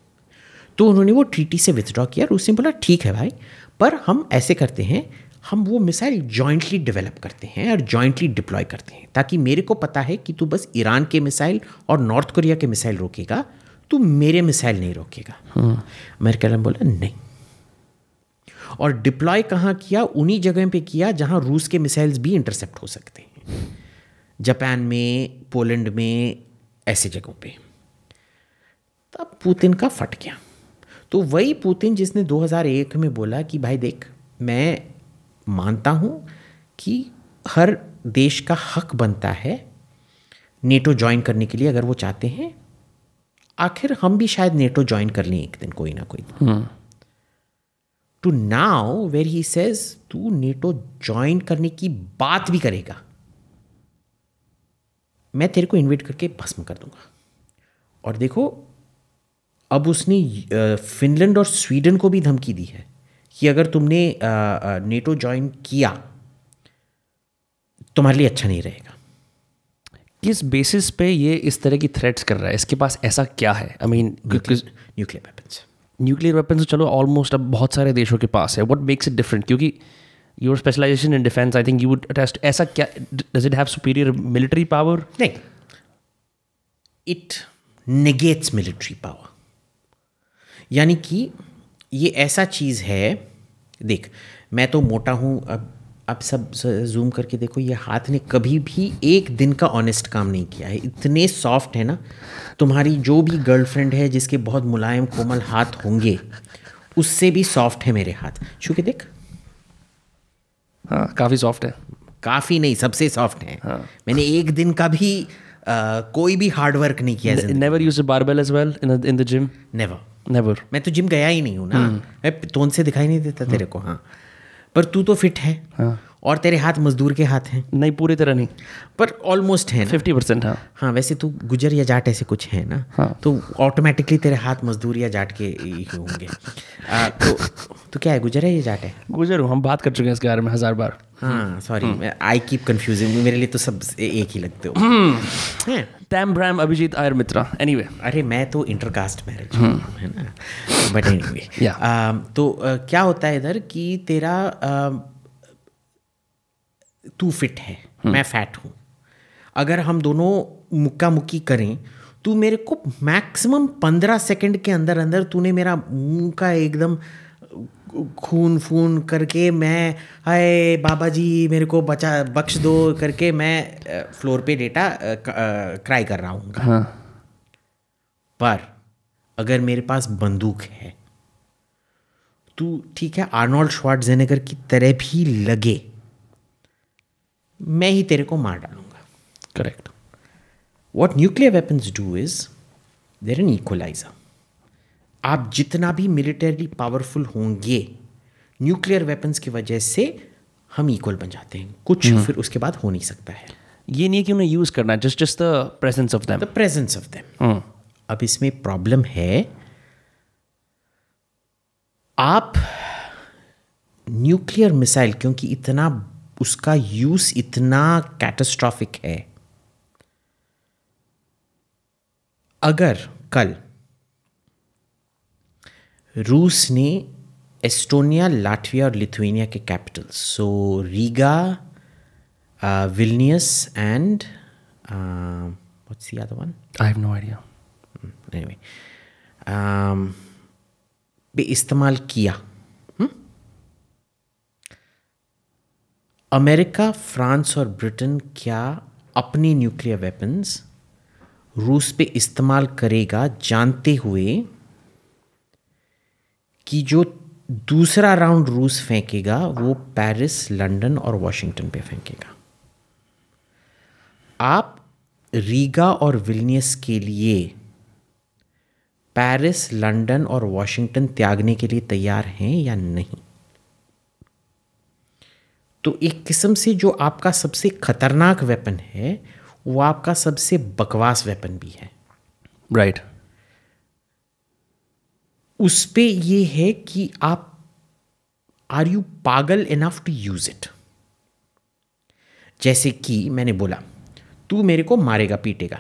तो उन्होंने वो ट्रीटी से विथड्रॉ किया रूस ने बोला ठीक है भाई पर हम ऐसे करते हैं हम वो मिसाइल जॉइंटली डेवलप करते हैं और जॉइंटली डिप्लॉय करते हैं ताकि मेरे को पता है कि तू बस ईरान के मिसाइल और नॉर्थ कोरिया के मिसाइल रोकेगा तू मेरे मिसाइल नहीं रोकेगा हाँ। अमेरिका ने बोला नहीं और डिप्लॉय कहाँ किया उन्हीं जगह पे किया जहाँ रूस के मिसाइल्स भी इंटरसेप्ट हो सकते हैं जापान में पोलैंड में ऐसे जगहों पे तब तो पुतिन का फट गया तो वही पुतिन जिसने 2001 में बोला कि भाई देख मैं मानता हूँ कि हर देश का हक बनता है नेटो ज्वाइन करने के लिए अगर वो चाहते हैं आखिर हम भी शायद नेटो ज्वाइन कर लें एक दिन कोई ना कोई to now where he says तू नेटो ज्वाइन करने की बात भी करेगा मैं तेरे को इन्वेट करके भस्म कर दूंगा और देखो अब उसने फिनलैंड और स्वीडन को भी धमकी दी है कि अगर तुमने नेटो ज्वाइन किया तुम्हारे लिए अच्छा नहीं रहेगा किस बेसिस पे ये इस तरह की थ्रेट्स कर रहा है इसके पास ऐसा
क्या है I mean nuclear weapons nuclear weapons चलो ऑलमोस्ट अब बहुत सारे देशों के पास है व्हाट मेक्स इट डिफरेंट क्योंकि your specialization in defense i think you would attest aisa kya
does it have superior military power nahi it negates military power यानी कि ये ऐसा चीज़ है देख मैं तो मोटा हूँ अब अब सब जूम करके देखो ये हाथ ने कभी भी एक दिन का ऑनेस्ट काम नहीं किया है इतने सॉफ्ट है ना तुम्हारी जो भी गर्लफ्रेंड है जिसके बहुत मुलायम कोमल हाथ होंगे उससे भी सॉफ्ट है मेरे हाथ छू के देख हाँ काफ़ी सॉफ्ट है काफ़ी नहीं सबसे सॉफ्ट है हाँ. मैंने एक दिन का भी आ, कोई भी हार्ड वर्क नहीं किया never use a barbell as well in in the gym never never मैं तो जिम गया ही नहीं हूँ ना hmm. मैं तो से दिखाई नहीं देता hmm. तेरे को हाँ पर तू तो फिट है हाँ. और तेरे हाथ मजदूर के हाथ हैं नहीं पूरी तरह नहीं पर ऑलमोस्ट है फिफ्टी परसेंट हाँ हाँ वैसे तू गुजर या जाट ऐसे कुछ है ना हाँ तो ऑटोमेटिकली तेरे हाथ मजदूर या जाट के होंगे आ, तो तो क्या है गुजर है या जाट है गुजर हूँ हम बात कर चुके हैं इसके बारे में हज़ार बार हाँ सॉरी आई कीप कन्फ्यूजिंग मेरे लिए तो सब एक ही लगते हो टैम ब्रैम अभिजीत आयर मित्रा एनी अरे मैं तो इंटरकास्ट हम्म। मैरिज है ना बट एनी तो क्या होता है इधर कि तेरा तू फिट है मैं फैट हूँ अगर हम दोनों मुक्का मुक्की करें तू मेरे को मैक्सिमम पंद्रह सेकंड के अंदर अंदर तूने मेरा मुंह का एकदम खून फून करके मैं हाय बाबा जी मेरे को बचा बख्श दो करके मैं फ्लोर पे डेटा क्राई कर रहा हूँ हाँ। पर अगर मेरे पास बंदूक है तू ठीक है आर्नोल्ड जेनेगर की तरह भी लगे मैं ही तेरे को मार डालूंगा correct what nuclear weapons do is there an equaliser आप जितना भी मिलिटरी पावरफुल होंगे न्यूक्लियर वेपन्स की वजह से हम इक्वल बन जाते हैं कुछ hmm. फिर उसके बाद हो नहीं सकता है ये नहीं है कि उन्हें यूज़ करना just just the presence of them the presence of them अब इसमें प्रॉब्लम है आप न्यूक्लियर मिसाइल क्योंकि इतना उसका यूज़ इतना कैटास्ट्रॉफिक है अगर कल रूस ने एस्टोनिया लाटविया और लिथुनिया के capitals so Riga Vilnius and इस्तेमाल किया अमेरिका फ्रांस और ब्रिटेन क्या अपनी न्यूक्लियर वेपन्स रूस पे इस्तेमाल करेगा जानते हुए कि जो दूसरा राउंड रूस फेंकेगा वो पेरिस लंदन और वॉशिंगटन पे फेंकेगा आप रीगा और विलनियस के लिए पेरिस लंदन और वॉशिंगटन त्यागने के लिए तैयार हैं या नहीं तो एक किस्म से जो आपका सबसे खतरनाक वेपन है वो आपका सबसे बकवास वेपन भी है राइट right. उस पर यह है कि आप आर यू पागल इनफ टू यूज इट जैसे कि मैंने बोला तू मेरे को मारेगा पीटेगा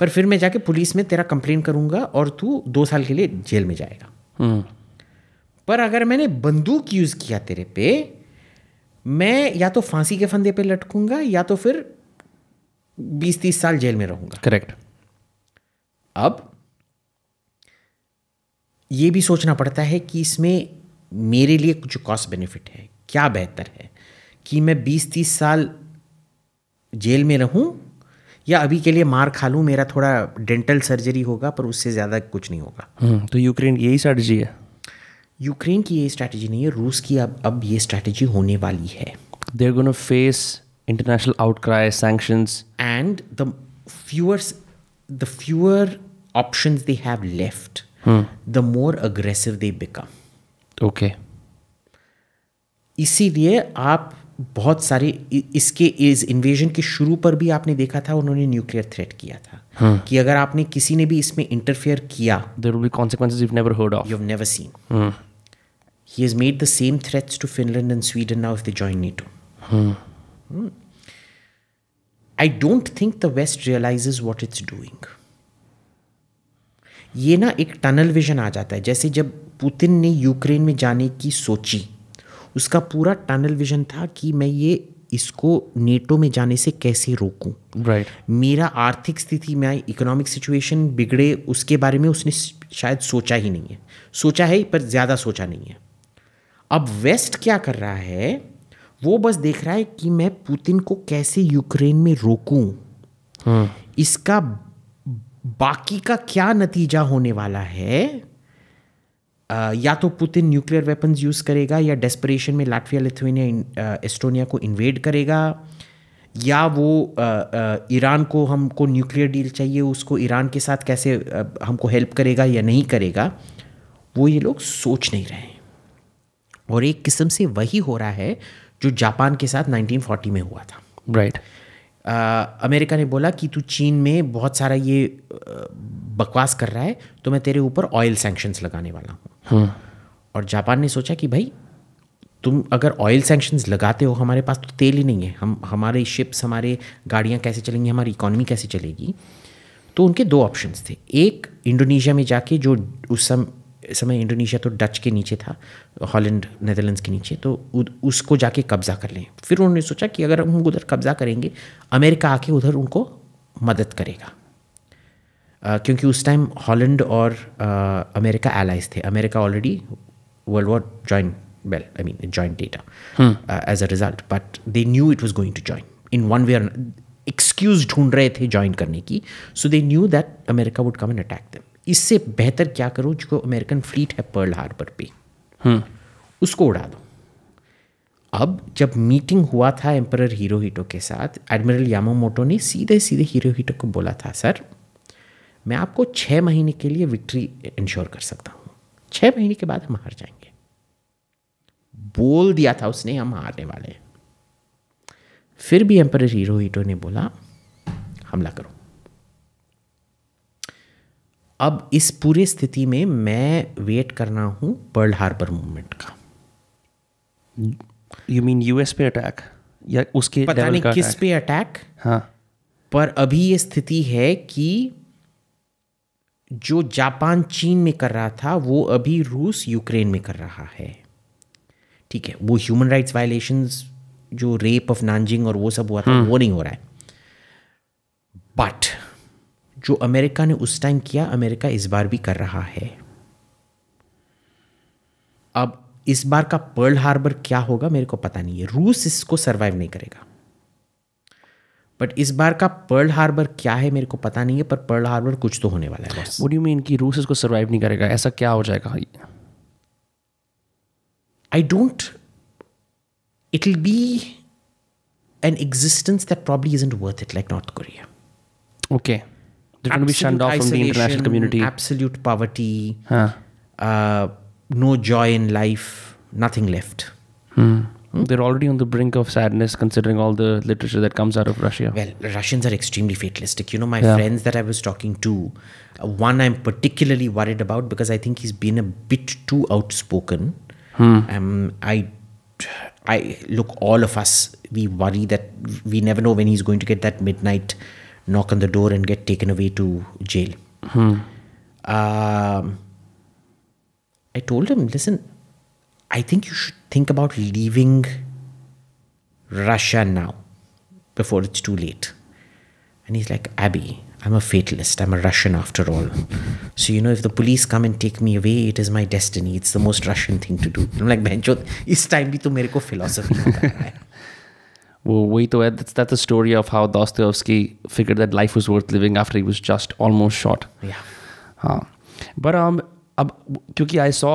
पर फिर मैं जाके पुलिस में तेरा कंप्लेन करूंगा और तू दो साल के लिए जेल में जाएगा hmm. पर अगर मैंने बंदूक यूज किया तेरे पे मैं या तो फांसी के फंदे पे लटकूंगा या तो फिर बीस तीस साल जेल में रहूंगा करेक्ट अब ये भी सोचना पड़ता है कि इसमें मेरे लिए कुछ कॉस्ट बेनिफिट है क्या बेहतर है कि मैं बीस तीस साल जेल में रहूं या अभी के लिए मार खा लूं मेरा थोड़ा डेंटल सर्जरी होगा पर उससे ज़्यादा कुछ नहीं होगा हम्म, तो यूक्रेन यही स्ट्रेटजी है यूक्रेन की ये स्ट्रैटेजी नहीं है रूस की अब अब ये स्ट्रैटेजी होने वाली है they're gonna face international outcry sanctions and the fewer the fewer option they have left the more aggressive they become okay इसीलिए आप बहुत सारे इसके इस इन्वेजन के शुरू पर भी आपने देखा था उन्होंने न्यूक्लियर थ्रेट किया था हाँ. कि अगर आपने किसी ने भी इसमें इंटरफेयर किया will be you never heard of you have never seen he has made the same threats to Finland and Sweden now if they join NATO I don't think the West realise what it's doing ये ना एक टनल विजन आ जाता है जैसे जब पुतिन ने यूक्रेन में जाने की सोची उसका पूरा टनल विजन था कि मैं ये इसको नेटो में जाने से कैसे रोकूं राइट right. मेरा आर्थिक स्थिति मैं इकोनॉमिक सिचुएशन बिगड़े उसके बारे में उसने शायद सोचा ही नहीं है सोचा है पर ज़्यादा सोचा नहीं है अब वेस्ट क्या कर रहा है वो बस देख रहा है कि मैं पुतिन को कैसे यूक्रेन में रोकूं hmm. इसका बाकी का क्या नतीजा होने वाला है Uh, या तो पुतिन न्यूक्लियर वेपन्स यूज़ करेगा या डेस्परेशन में लाटविया लिथुनिया एस्टोनिया को इन्वेड करेगा या वो ईरान uh, uh, को हमको न्यूक्लियर डील चाहिए उसको ईरान के साथ कैसे हमको हेल्प करेगा या नहीं करेगा वो ये लोग सोच नहीं रहे और एक किस्म से वही हो रहा है जो जापान के साथ 1940 में हुआ था राइट right. अमेरिका ने बोला कि तू चीन में बहुत सारा ये बकवास कर रहा है तो मैं तेरे ऊपर ऑयल सैंक्शंस लगाने वाला हूँ हाँ और जापान ने सोचा कि भाई तुम अगर ऑयल सेंक्शन लगाते हो हमारे पास तो तेल ही नहीं है हम हमारे शिप्स हमारे गाड़ियाँ कैसे चलेंगी हमारी इकोनॉमी कैसे चलेगी तो उनके दो ऑप्शंस थे एक इंडोनेशिया में जाके जो उस सम, समय इंडोनेशिया तो डच के नीचे था हॉलैंड नेदरलैंड्स के नीचे तो उ, उसको जाके कब्ज़ा कर लें फिर उन्होंने सोचा कि अगर हम उधर कब्ज़ा करेंगे अमेरिका आके उधर उनको मदद करेगा क्योंकि उस टाइम हॉलैंड और अमेरिका एलाइज थे America already world war join well I mean join data as a result but they knew it was going to join in one way excuse ढूंढ रहे थे ज्वाइन करने की so they knew that America would come and attack them इससे बेहतर क्या करो जो अमेरिकन फ्लीट है पर्ल हार्बर पे हम्म। उसको उड़ा दो अब जब मीटिंग हुआ था एम्पर हीरो हीटो के साथ एडमिरल यामोमोटो ने सीधे सीधे हीरो हीटो को बोला था सर मैं आपको छः महीने के लिए विक्ट्री इंश्योर कर सकता हूँ छः महीने के बाद हम हार जाएंगे बोल दिया था उसने हम हारने वाले फिर भी एम्पर हीरो ने बोला हमला करो अब इस पूरी स्थिति में मैं वेट करना हूं पर्ल हार्बर मूवमेंट का
यू मीन यूएस
पे अटैक या उसके पता नहीं किस पे अटैक हाँ पर अभी ये स्थिति है कि जो जापान चीन में कर रहा था वो अभी रूस यूक्रेन में कर रहा है ठीक है वो ह्यूमन राइट्स वायलेशंस जो रेप ऑफ नानजिंग और वो सब हुआ था हम्म। वो नहीं हो रहा है बट जो अमेरिका ने उस टाइम किया अमेरिका इस बार भी कर रहा है अब इस बार का पर्ल हार्बर क्या होगा मेरे को पता नहीं है रूस इसको सरवाइव नहीं करेगा बट इस बार का पर्ल हार्बर क्या है मेरे को पता नहीं है पर पर्ल हार्बर कुछ तो होने वाला है बस यू मीन कि रूस इसको सर्वाइव नहीं करेगा ऐसा क्या हो जाएगा I don't it will be an existence that probably is in worth it like North Korea okay absolute poverty no joy in life nothing
left They're hmm? already on the brink of sadness, considering all the literature that comes out of Russia.
Well, Russians are extremely fatalistic. You know, my yeah. friends that I was talking to, uh, one I'm particularly worried about because I think he's been a bit too outspoken. Hmm. Um, I, I look, all of us we worry that we never know when he's going to get that midnight knock on the door and get taken away to jail. Hmm. Um, I told him, listen, I think you should think about leaving Russia now before it's too late. And he's like, Abby, I'm a fatalist. I'm a Russian after all. So, you know, if the police come and take me away, it is my destiny. It's the most Russian thing to do. I'm like, Bencho, इस time भी तो मेरे को philosophy वो वही तो है that's that's the story of how
Dostoevsky figured that life was worth living after he was just almost shot. Yeah. But um, अब क्योंकि आई सॉ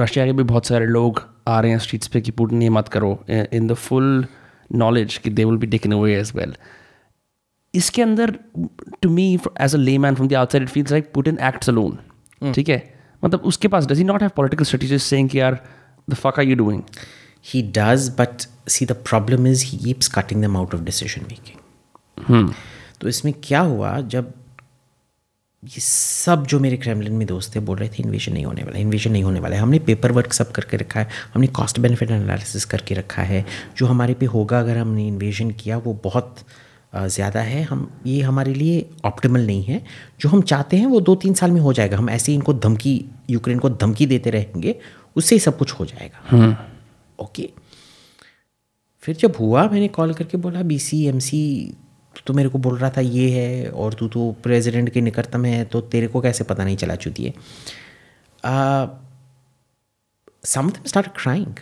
रशिया के भी बहुत सारे लोग आ रहे हैं स्ट्रीट्स पे कि पुटिन ये मत करो इन द फुल नॉलेज कि they will be taken away as well इसके अंदर to me as a lay man from the outside it feels like Putin acts alone ठीक है मतलब उसके पास does he not have political strategies saying कि यार the fuck are you doing
he does but see the problem is he keeps cutting them out of decision making तो इसमें क्या हुआ जब ये सब जो मेरे क्रेमलिन में दोस्त थे बोल रहे थे इन्वेशन नहीं होने वाला इन्वेशन नहीं होने वाला है हमने पेपर वर्क सब करके रखा है हमने कॉस्ट बेनिफिट एनालिसिस करके रखा है जो हमारे पे होगा अगर हमने इन्वेशन किया वो बहुत ज़्यादा है हम ये हमारे लिए ऑप्टिमल नहीं है जो हम चाहते हैं वो दो तीन साल में हो जाएगा हम ऐसे ही इनको धमकी यूक्रेन को धमकी देते रहेंगे उससे ही सब कुछ हो जाएगा ओके हम्म। फिर जब हुआ मैंने कॉल करके बोला बी सी एम सी तो मेरे को बोल रहा था ये है और तू तो प्रेसिडेंट के निकटतम है तो तेरे को कैसे पता नहीं चला चुकी है something start crying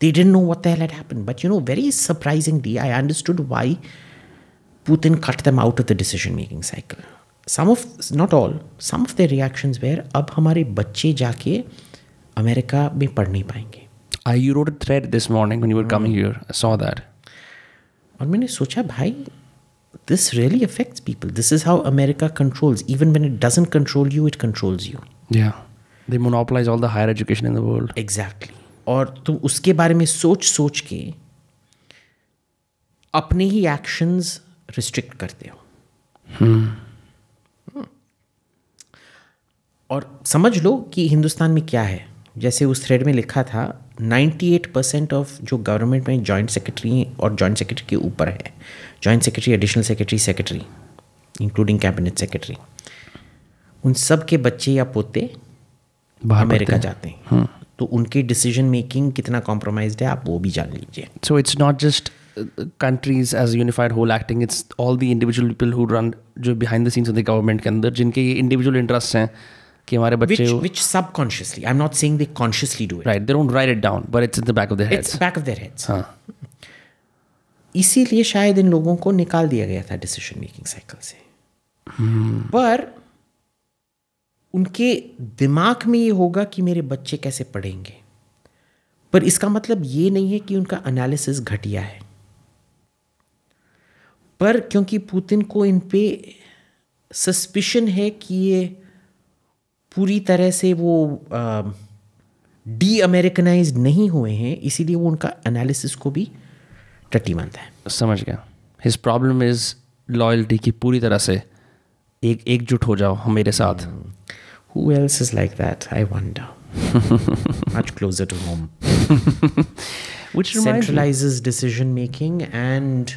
they didn't know what that happen but you know very surprisingly I understood why Putin cut them out of the decision making cycle some of not all some of the reaction were अब हमारे बच्चे जाके अमेरिका में पढ़ नहीं पाएंगे I you wrote thread this morning you're come you're saw that और मैंने सोचा भाई this really affects people this is how America controls even when it doesn't control you it controls you या they monopolise all the higher education in the world exactly और तुम उसके बारे में सोच सोच के अपने ही एक्शंस रिस्ट्रिक्ट करते
हो hmm.
और समझ लो कि हिंदुस्तान में क्या है जैसे उस थ्रेड में लिखा था नाइन्टी एट परसेंट ऑफ जो गवर्नमेंट में जॉइंट सेक्रेटरी और जॉइंट सेक्रेटरी के ऊपर है joint secretary additional secretary secretary including cabinet secretary उन सब के बच्चे या पोते बाहर अमेरिका जाते हैं हाँ. तो उनके डिसीजन मेकिंग कितना कॉम्प्रोमाइज है आप वो भी जान लीजिए so it's not just
countries as unified whole acting it's all the individual people who run जो behind the scenes of the government के अंदर जिनके ये इंडिविजुअल इंटरेस्ट हैं कि हमारे बच्चे which subconsciously I am not saying they consciously do it right they don't write it down but it's in the back of their heads back of their heads हां
इसीलिए शायद इन लोगों को निकाल दिया गया था डिसीजन मेकिंग साइकिल से
hmm.
पर उनके दिमाग में ये होगा कि मेरे बच्चे कैसे पढ़ेंगे पर इसका मतलब ये नहीं है कि उनका एनालिसिस घटिया है पर क्योंकि पुतिन को इन पे सस्पिशन है कि ये पूरी तरह से वो डी अमेरिकनाइज नहीं हुए हैं इसीलिए वो उनका एनालिसिस को भी टट्टी मानता
है समझ गया हिज प्रॉब्लम इज लॉयल्टी की पूरी तरह से एक एकजुट हो जाओ हम मेरे साथ
who else is like that I wonder much closer to home which centralises decision making and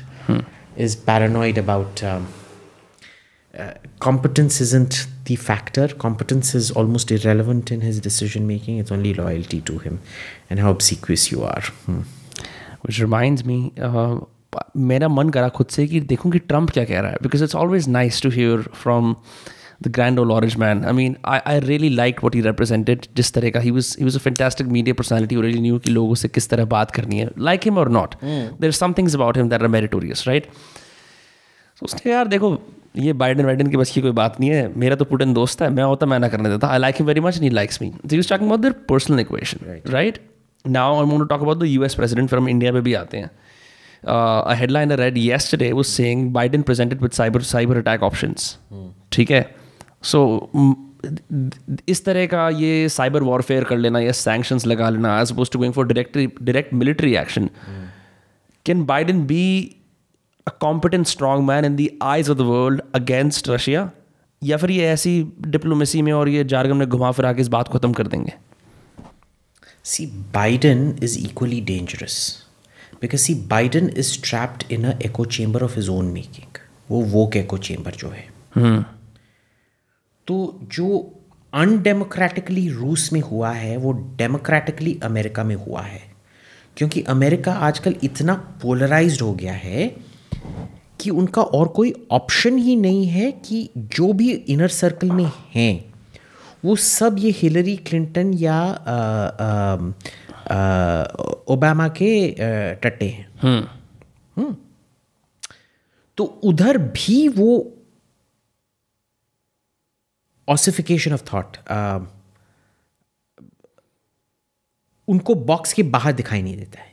is paranoid about Uh, competence isn't the factor. Competence is almost irrelevant in his decision making. It's only loyalty to him and how obsequious you are. Hmm. Which reminds me, uh,
मेरा मन करा खुद से कि देखूं कि ट्रम्प क्या कह रहा है because it's always nice to hear from the grand old orange man. I mean, I, really liked what he represented. जिस तरह का he was a fantastic media personality who really knew कि लोगों से किस तरह बात like him or not. Hmm. There are some things about him that are meritorious, right? So उसने यार देखो ये बाइडन वाइडन की बस की कोई बात नहीं है मेरा तो पुटन दोस्त है मैं होता मैं ना करने देता I like him very much he likes me you talking about their personal equation right now I want to talk about the US president from India में भी आते हैं a headline read read yesterday was Biden presented with cyber cyber attack attack hmm. ठीक है सो इस तरह का ये साइबर वॉरफेयर कर लेना या सैंक्शंस लगा लेना as opposed to going for direct direct military action can Biden be a competent strong man in the eyes of the world against Russia या फिर ये ऐसी डिप्लोमेसी में और ये जारगम ने घुमा फिरा के इस बात को ख़त्म कर देंगे
see Biden is equally dangerous because see Biden is trapped in a echo chamber of his own making वो वो एको चेंबर जो है hmm. तो जो अनडेमोक्रेटिकली रूस में हुआ है वो डेमोक्रेटिकली अमेरिका में हुआ है क्योंकि अमेरिका आजकल इतना पोलराइज हो गया है कि उनका और कोई ऑप्शन ही नहीं है कि जो भी इनर सर्कल में हैं वो सब ये हिलरी क्लिंटन या ओबामा के टट्टे हैं हम्म। हम्म। तो उधर भी वो ऑसिफिकेशन ऑफ थॉट उनको बॉक्स के बाहर दिखाई नहीं देता है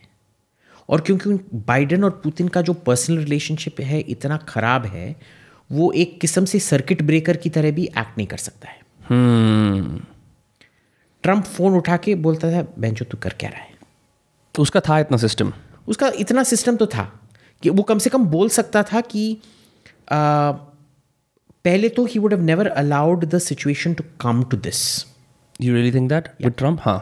और क्योंकि बाइडन और पुतिन का जो पर्सनल रिलेशनशिप है इतना ख़राब है वो एक किस्म से सर्किट ब्रेकर की तरह भी एक्ट नहीं कर सकता है hmm. ट्रंप फ़ोन उठा के बोलता था बेंचो तू कर क्या रहा है तो उसका था इतना सिस्टम उसका इतना सिस्टम तो था कि वो कम से कम बोल सकता था कि आ, पहले तो he would have never allowed the situation to come to this you really think that with Trump हाँ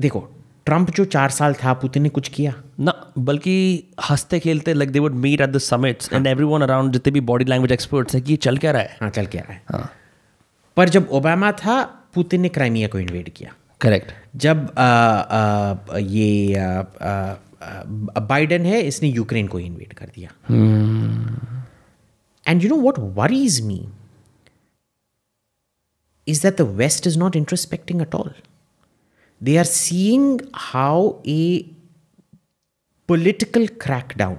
देखो ट्रंप जो चार साल था पुतिन ने कुछ किया ना बल्कि हंसते खेलते
like they would meet at the summits and everyone around जितने भी बॉडी लैंग्वेज एक्सपर्ट्स है कि ये चल क्या रहा है हाँ चल क्या रहा है
हाँ. पर जब ओबामा था पुतिन ने क्राइमिया को इन्वेड किया करेक्ट जब आ, आ, ये बाइडन है इसने यूक्रेन को इन्वेट कर दिया and you know what worries me is that the west is not introspecting at all they are seeing how a political crackdown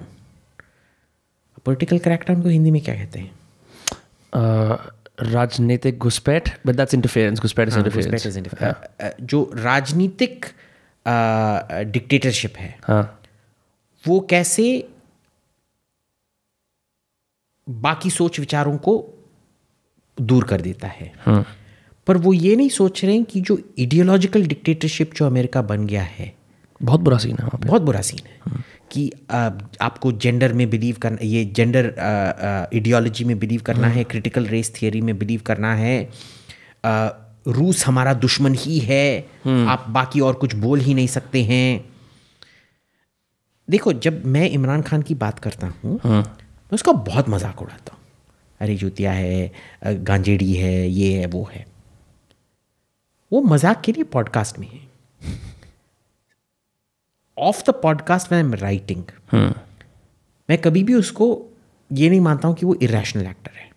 political crackdown को हिंदी में क्या कहते हैं uh, राजनीतिक
घुसपैठ बट दैट्स इंटरफेरेंस घुसपैठ इंटरफेरेंस हाँ,
हाँ। जो राजनीतिक डिक्टेटरशिप uh, है हाँ. वो कैसे बाकी सोच विचारों को दूर कर देता है हाँ. पर वो ये नहीं सोच रहे हैं कि जो इडियोलॉजिकल डिक्टेटरशिप जो अमेरिका बन गया है बहुत बुरा सीन है वहाँ पे बहुत बुरा सीन है हम्म। कि आ, आपको जेंडर में बिलीव करना ये जेंडर आइडियोलॉजी में बिलीव हम्म। करना है क्रिटिकल रेस थियोरी में बिलीव करना है आ, रूस हमारा दुश्मन ही है हम्म। आप बाकी और कुछ बोल ही नहीं सकते हैं देखो जब मैं इमरान खान की बात करता हूँ हाँ। मैं उसका बहुत मजाक उड़ाता हूँ अरे जूतिया है गांजेड़ी है ये है वो है वो मजाक के लिए पॉडकास्ट में है of the podcast I am writing मैं कभी भी उसको ये नहीं मानता हूं कि वो इरेशनल एक्टर है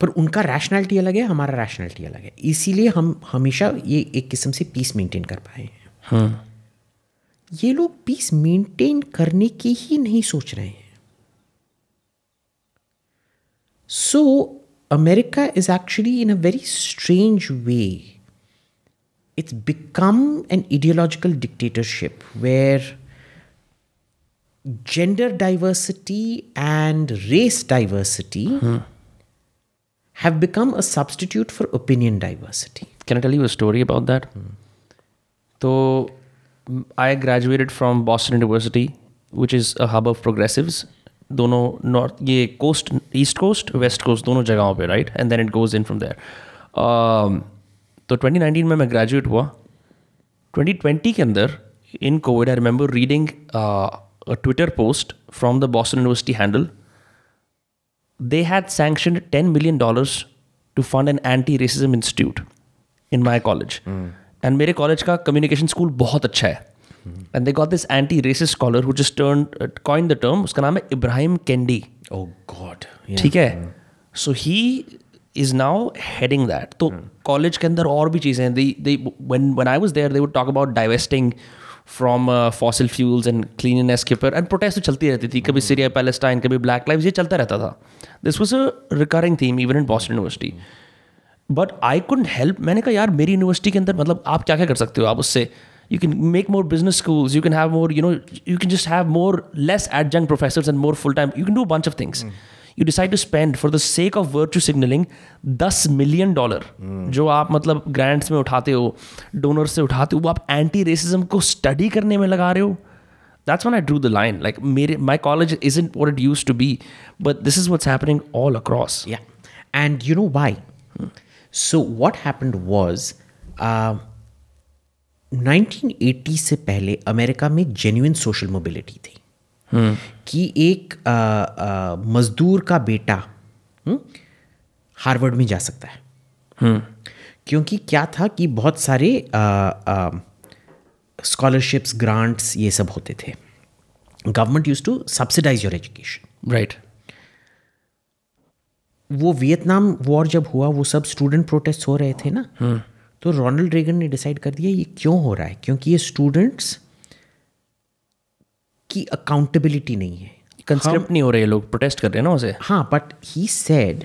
पर उनका रैशनैलिटी अलग है हमारा रैशनैलिटी अलग है इसीलिए हम हमेशा ये एक किस्म से पीस मेंटेन कर पाए हैं हाँ। ये लोग पीस मेंटेन करने की ही नहीं सोच रहे हैं so so, America is actually, in a very strange way, it's become an ideological dictatorship where gender diversity and race diversity hmm. have become a substitute for opinion diversity. Can I tell you a story about that? Hmm. So, I graduated from
Boston University, which is a hub of progressives. दोनों नॉर्थ ये coast east coast west coast दोनों जगहों पे right and then it goes in from there तो 2019 में मैं ग्रेजुएट हुआ 2020 के अंदर in COVID I remember reading Twitter post from the Boston University handle they had sanction ten million dollars to fund an anti racism institute in my college and मेरे कॉलेज का कम्युनिकेशन स्कूल बहुत अच्छा है and they got this anti racist scholar who just turn coin the term उसका नाम है इब्राहिम कैंडी ओ गॉड ठीक है so he is now heading that तो कॉलेज hmm. के अंदर और भी चीज़ें हैं they one one I was there they would talk about divesting from fossil fuels and clean एस के ऊपर एंड प्रोटेस्ट तो चलती रहती थी कभी सीरिया hmm. पैलेस्टाइन कभी ब्लैक लाइफ ये चलता रहता था this was a recurring theme even in Boston University but I couldn't help मैंने कहा यार मेरी यूनिवर्सिटी के अंदर मतलब आप क्या क्या कर सकते हो आप उससे you can make more business schools you can have more you know you can just have more less adjunct professors and more full time you can do a bunch of things hmm. you decide to spend for the sake of virtue signaling 10 million dollar mm. jo aap matlab grants me, uthate ho donors se uthate ho wo aap anti racism ko study karne mein laga rahe ho that's when i drew the line like mere, my college isn't what it used to be but this is what's happening
all across yeah and you know why hmm. so what happened was uh, 1980 से पहले अमेरिका में जेन्यून सोशल मोबिलिटी थी हम्म। कि एक मजदूर का बेटा हम्म, हार्वर्ड में जा सकता है हम्म। क्योंकि क्या था कि बहुत सारे स्कॉलरशिप्स ग्रांट्स ये सब होते थे government used to subsidise your education right वो वियतनाम वॉर जब हुआ वो सब स्टूडेंट प्रोटेस्ट हो रहे थे ना तो रोनल्ड रेगन ने डिसाइड कर दिया ये क्यों हो रहा है क्योंकि ये स्टूडेंट्स की अकाउंटेबिलिटी नहीं है कंस्ट्रप्ट नहीं हो रहे लोग प्रोटेस्ट कर रहे हैं ना उसे हाँ बट ही सेड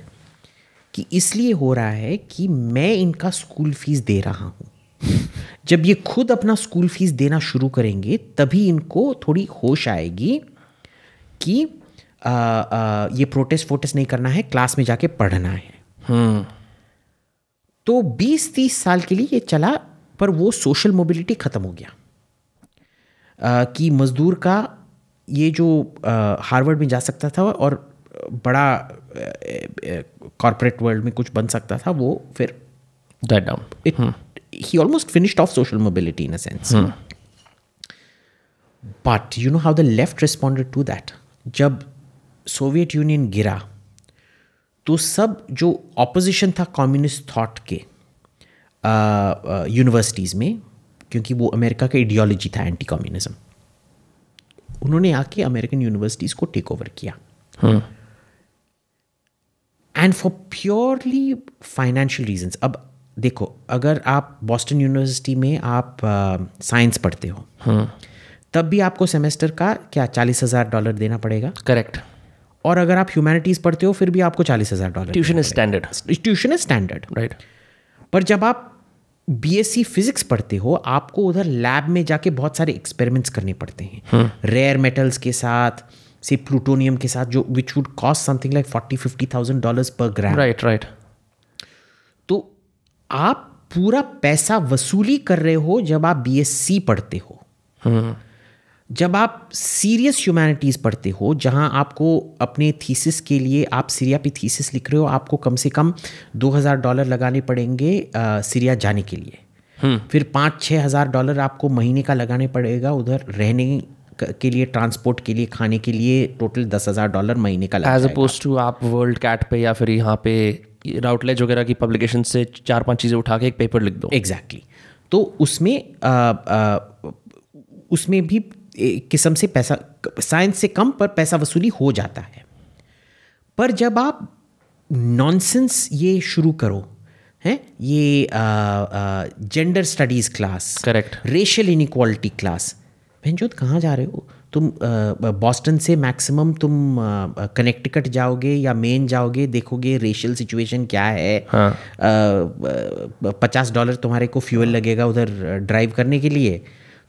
कि इसलिए हो रहा है कि मैं इनका स्कूल फीस दे रहा हूँ जब ये खुद अपना स्कूल फीस देना शुरू करेंगे तभी इनको थोड़ी होश आएगी कि आ, आ, ये प्रोटेस्ट वोटेस्ट नहीं करना है क्लास में जाके पढ़ना है हम्म। तो 20-30 साल के लिए ये चला पर वो सोशल मोबिलिटी ख़त्म हो गया कि मज़दूर का ये जो हार्वर्ड में जा सकता था और बड़ा कॉरपोरेट वर्ल्ड में कुछ बन सकता था वो फिर that down it he almost finished off social mobility in a sense but you know how the left responded to that जब सोवियत यूनियन गिरा तो सब जो ऑपोजिशन था कम्युनिस्ट थाट के यूनिवर्सिटीज़ uh, uh, में क्योंकि वो अमेरिका का आइडियोलॉजी था एंटी कम्युनिज्म उन्होंने आके अमेरिकन यूनिवर्सिटीज़ को टेक ओवर किया and for purely financial reasons अब देखो अगर आप बॉस्टन यूनिवर्सिटी में आप साइंस uh, पढ़ते हो हाँ। तब भी आपको सेमेस्टर का क्या चालीस हज़ार डॉलर देना पड़ेगा करेक्ट और अगर आप ह्यूमैनिटीज़ पढ़ते हो फिर भी आपको चालीस हज़ार dollar tuition is standard tuition is standard right पर जब आप बी एस सी फिजिक्स पढ़ते हो आपको उधर लैब में जाके बहुत सारे एक्सपेरिमेंट्स करने पड़ते हैं रेयर हम्म। मेटल्स के साथ से प्लूटोनियम के साथ जो which would cost something like forty fifty thousand dollar per gram right right तो आप पूरा पैसा वसूली कर रहे हो जब आप बी एस सी पढ़ते हो hmm. जब आप सीरियस ह्यूमैनिटीज़ पढ़ते हो जहां आपको अपने थीसिस के लिए आप सीरिया पे थीसिस लिख रहे हो आपको कम से कम 2000 डॉलर लगाने पड़ेंगे आ, सीरिया जाने के लिए हम्म। फिर पाँच छः हज़ार डॉलर आपको महीने का लगाने पड़ेगा उधर रहने के लिए ट्रांसपोर्ट के लिए खाने के लिए टोटल दस हज़ार डॉलर महीने का एज अपोज टू आप वर्ल्ड
कैट पे या फिर यहाँ पे राउटलेज वगैरह की पब्लिकेशन से चार पांच चीज़ें उठा के एक पेपर लिख दो
एग्जैक्टली exactly. तो उसमें आ, आ, उसमें भी किस्म से पैसा साइंस से कम पर पैसा वसूली हो जाता है पर जब आप नॉनसेंस ये शुरू करो हैं ये gender studies class correct racial inequality class भैनजोत कहाँ जा रहे हो तुम बॉस्टन से मैक्सिमम तुम कनेक्टिकट जाओगे या मेन जाओगे देखोगे रेशियल सिचुएशन क्या है हाँ. पचास डॉलर तुम्हारे को फ्यूल हाँ। लगेगा उधर ड्राइव करने के लिए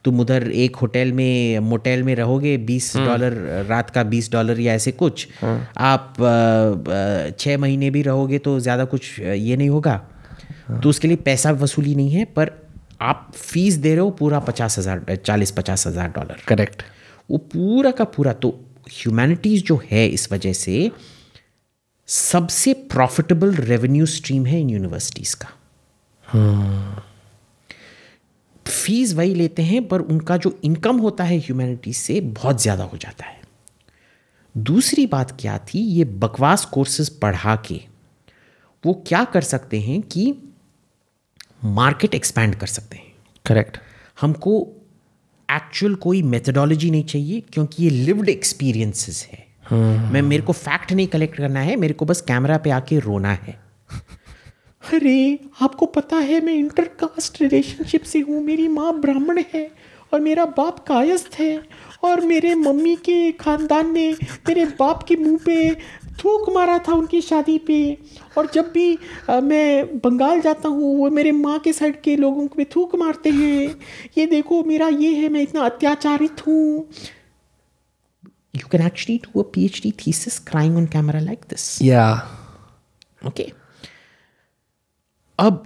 तुम उधर एक होटल में मोटेल में रहोगे बीस हम्म। डॉलर रात का बीस डॉलर या ऐसे कुछ हम्म। आप छः महीने भी रहोगे तो ज़्यादा कुछ ये नहीं होगा हाँ। तो उसके लिए पैसा वसूली नहीं है पर आप फीस दे रहे हो पूरा पचास हज़ार चालीस पचास हज़ार डॉलर करेक्ट वो पूरा का पूरा तो ह्यूमैनिटीज़ जो है इस वजह से सबसे प्रॉफिटेबल रेवेन्यू स्ट्रीम है इन यूनिवर्सिटीज़ का हाँ फीस वही लेते हैं पर उनका जो इनकम होता है ह्यूमैनिटीज से बहुत ज़्यादा हो जाता है दूसरी बात क्या थी ये बकवास कोर्सेज पढ़ा के वो क्या कर सकते हैं कि मार्केट एक्सपैंड कर सकते हैं करेक्ट हमको एक्चुअल कोई मेथडोलॉजी नहीं चाहिए क्योंकि ये लिव्ड एक्सपीरियंसेस है hmm. मैं मेरे को फैक्ट नहीं कलेक्ट करना है मेरे को बस कैमरा पे आके रोना है अरे आपको पता है मैं इंटर कास्ट रिलेशनशिप से हूँ मेरी माँ ब्राह्मण है और मेरा बाप कायस्थ है और मेरे मम्मी के ख़ानदान ने मेरे बाप के मुंह पे थूक मारा था उनकी शादी पे और जब भी आ, मैं बंगाल जाता हूँ वो मेरे माँ के साइड के लोगों पे थूक मारते हैं ये देखो मेरा ये है मैं इतना अत्याचारित हूँ you can actually do a P H D thesis crying on camera like this या ओके अब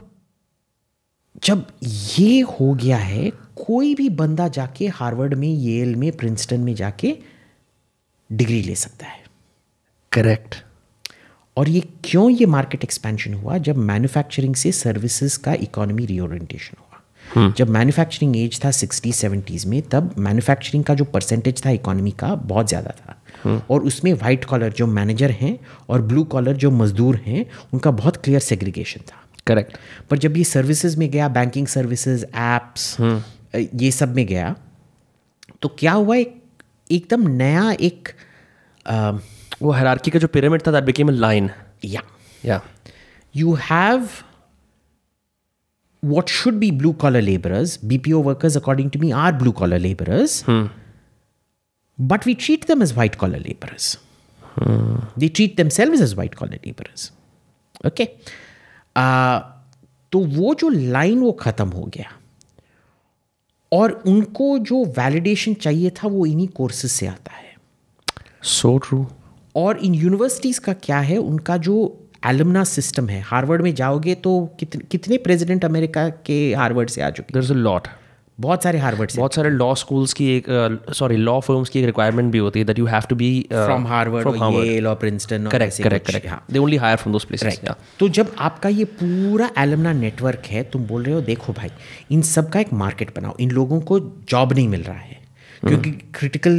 जब ये हो गया है कोई भी बंदा जाके हार्वर्ड में येल में प्रिंसटन में जाके डिग्री ले सकता है करेक्ट और ये क्यों ये मार्केट एक्सपेंशन हुआ जब मैन्युफैक्चरिंग से सर्विसेज का इकोनॉमी रीओरिएंटेशन हुआ हुँ. हम्म। जब मैन्युफैक्चरिंग एज था सिक्सटी सेवेंटीज़ में तब मैन्युफैक्चरिंग का जो परसेंटेज था इकोनॉमी का बहुत ज़्यादा था हुँ. हम्म। और उसमें व्हाइट कॉलर जो मैनेजर हैं और ब्लू कॉलर जो मजदूर हैं उनका बहुत क्लियर सेग्रीगेशन था करेक्ट पर जब ये सर्विसेज में गया बैंकिंग सर्विसेज एप्स ये सब में गया तो क्या हुआ एक एकदम नया एक वो हरारकी का जो पिरामिड था दैट लाइन या या you have what should be blue collar labourers BPO workers according to me are blue collar labourers but we treat them as white collar labourers they treat them selves as white collar labour okay आ, तो वो जो लाइन वो ख़त्म हो गया और उनको जो वैलिडेशन चाहिए था वो इन्हीं कोर्सेज से आता है सो so ट्रू और इन यूनिवर्सिटीज़ का क्या है उनका जो एलमना सिस्टम है हार्वर्ड में जाओगे तो कितने कितने प्रेसिडेंट अमेरिका के हार्वर्ड से आ चुके लॉट बहुत सारे हार्वर्ड बहुत सारे लॉ स्कूल्स की एक सॉरी लॉ
फर्म्स की एक रिक्वायरमेंट भी होती है that you have to be from Harvard और येल और Princeton correct correct correct they
only hire from those places तो जब आपका ये पूरा एलमना नेटवर्क है तुम बोल रहे हो देखो भाई इन सब का एक मार्केट बनाओ इन लोगों को जॉब नहीं मिल रहा है हम्म। क्योंकि क्रिटिकल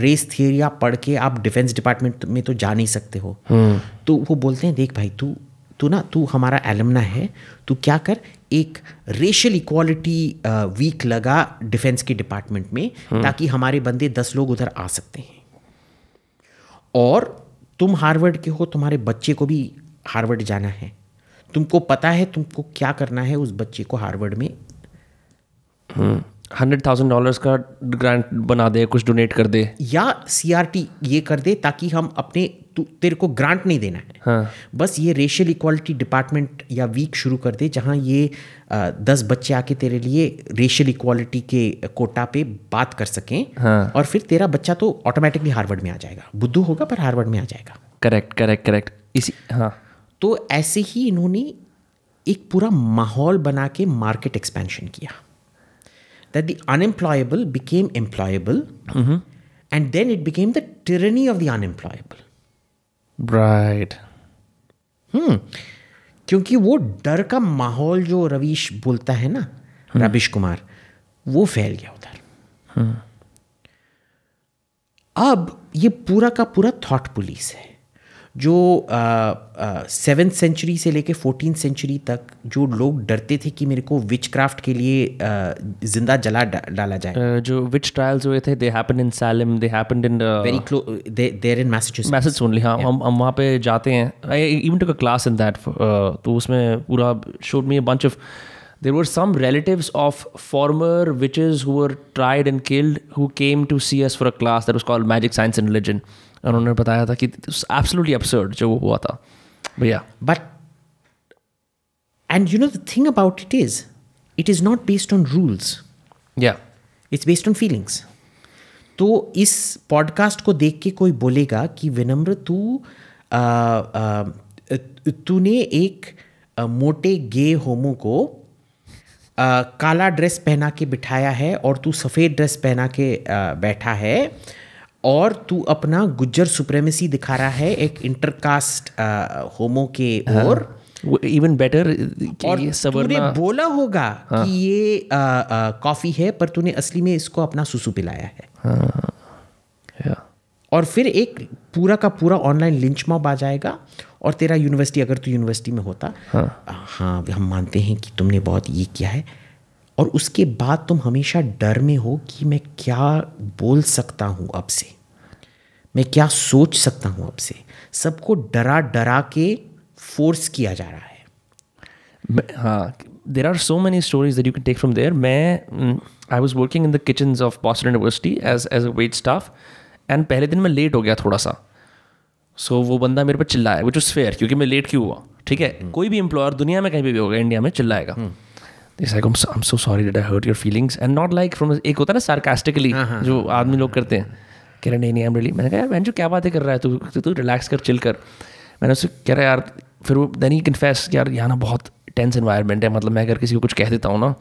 रेस थियरी आप पढ़ के आप डिफेंस डिपार्टमेंट में तो जा नहीं सकते हो हम्म। तो वो बोलते हैं देख भाई तू तू ना तू हमारा एलमना है तू क्या कर एक रेशल इक्वालिटी वीक लगा डिफेंस के डिपार्टमेंट में हम्म। ताकि हमारे बंदे दस लोग उधर आ सकते हैं और तुम हार्वर्ड के हो तुम्हारे बच्चे को भी हार्वर्ड जाना है तुमको पता है तुमको क्या करना है उस बच्चे को हार्वर्ड में हम्म। हंड्रेड थाउजेंड डॉलर का ग्रांट बना दे कुछ डोनेट कर दे या सी आर टी ये कर दे ताकि हम अपने तेरे को ग्रांट नहीं देना है हाँ. बस ये रेशियल इक्वालिटी डिपार्टमेंट या वीक शुरू कर दे जहाँ ये आ, दस बच्चे आके तेरे लिए रेशियल इक्वालिटी के कोटा पे बात कर सकें हाँ. और फिर तेरा बच्चा तो ऑटोमेटिकली हार्वर्ड में आ जाएगा बुद्धू होगा पर हार्वर्ड में आ जाएगा करेक्ट करेक्ट करेक्ट इसी हाँ तो ऐसे ही इन्होंने एक पूरा माहौल बना के मार्केट एक्सपेंशन किया that the unemployable became employable mm-hmm. and then it became the tyranny of the unemployable right हम्म क्योंकि वो डर का माहौल जो रवीश बोलता है ना रविश कुमार वो फैल गया उधर अब ये पूरा का पूरा थॉट पुलिस है जो सेवन सेंचुरी से लेके फोर्टीन सेंचुरी तक जो लोग डरते थे कि मेरे को विच क्राफ्ट के लिए जिंदा जला डाला जाए जो विच ट्रायल्स हुए थे they happen in
Salem they happen in very close there in Massachusetts Massachusetts only हाँ हम हम वहाँ पे जाते हैं I even took a class in that तो उसमें पूरा showed me bunch of there were some relatives of former witches who were tried and killed who came to see us for a class that was called Magic Science and Religion. उन्होंने बताया था कि एब्सोल्युटली अपसर्ड जो वो हुआ था
भैया but and you know the thing about it is it is not based on rules या इट्स बेस्ड ऑन फीलिंग्स तो इस पॉडकास्ट को देख के कोई बोलेगा कि विनम्र तू तूने एक आ, मोटे गे होमो को आ, काला ड्रेस पहना के बिठाया है और तू सफ़ेद ड्रेस पहना के आ, बैठा है और तू अपना गुज्जर सुप्रेमेसी दिखा रहा है एक इंटरकास्ट होमो uh, के हाँ। और इवन बेटर तूने बोला होगा हाँ. कि ये कॉफ़ी uh, uh, है पर तूने असली में इसको अपना सुसु पिलाया है हाँ. और फिर एक पूरा का पूरा ऑनलाइन लिंच मॉब आ जाएगा और तेरा यूनिवर्सिटी अगर तू यूनिवर्सिटी में होता हाँ हाँ हम मानते हैं कि तुमने बहुत ये किया है और उसके बाद तुम हमेशा डर में हो कि मैं क्या बोल सकता हूँ अब से मैं क्या सोच सकता हूँ आपसे सबको डरा डरा के फोर्स किया जा रहा है हाँ there are so many
stories that you can take from there मैं I was working in the kitchen of Boston University as as a wait staff and पहले दिन मैं लेट हो गया थोड़ा सा सो so, वो बंदा मेरे पर चिल्लाया विच इज़ फेयर क्योंकि मैं लेट क्यों हुआ ठीक है hmm. कोई भी एम्प्लॉयर दुनिया में कहीं भी, होगा इंडिया में चिल्लाएगा hmm. I am so sorry that I hurt your feelings and not like from एक होता है ना सार्कास्टिकली हाँ, हाँ, जो हाँ, आदमी लोग करते हैं कह रहे नहीं नहीं आई एम मैंने कहा यार मैं क्या बातें कर रहा है तू तू, तू रिलैक्स कर चिल कर मैंने उससे कह रहा यार फिर वो देन ही कन्फेस यार यहाँ ना बहुत टेंस इन्वायरमेंट है मतलब मैं अगर किसी को कुछ कह देता हूँ ना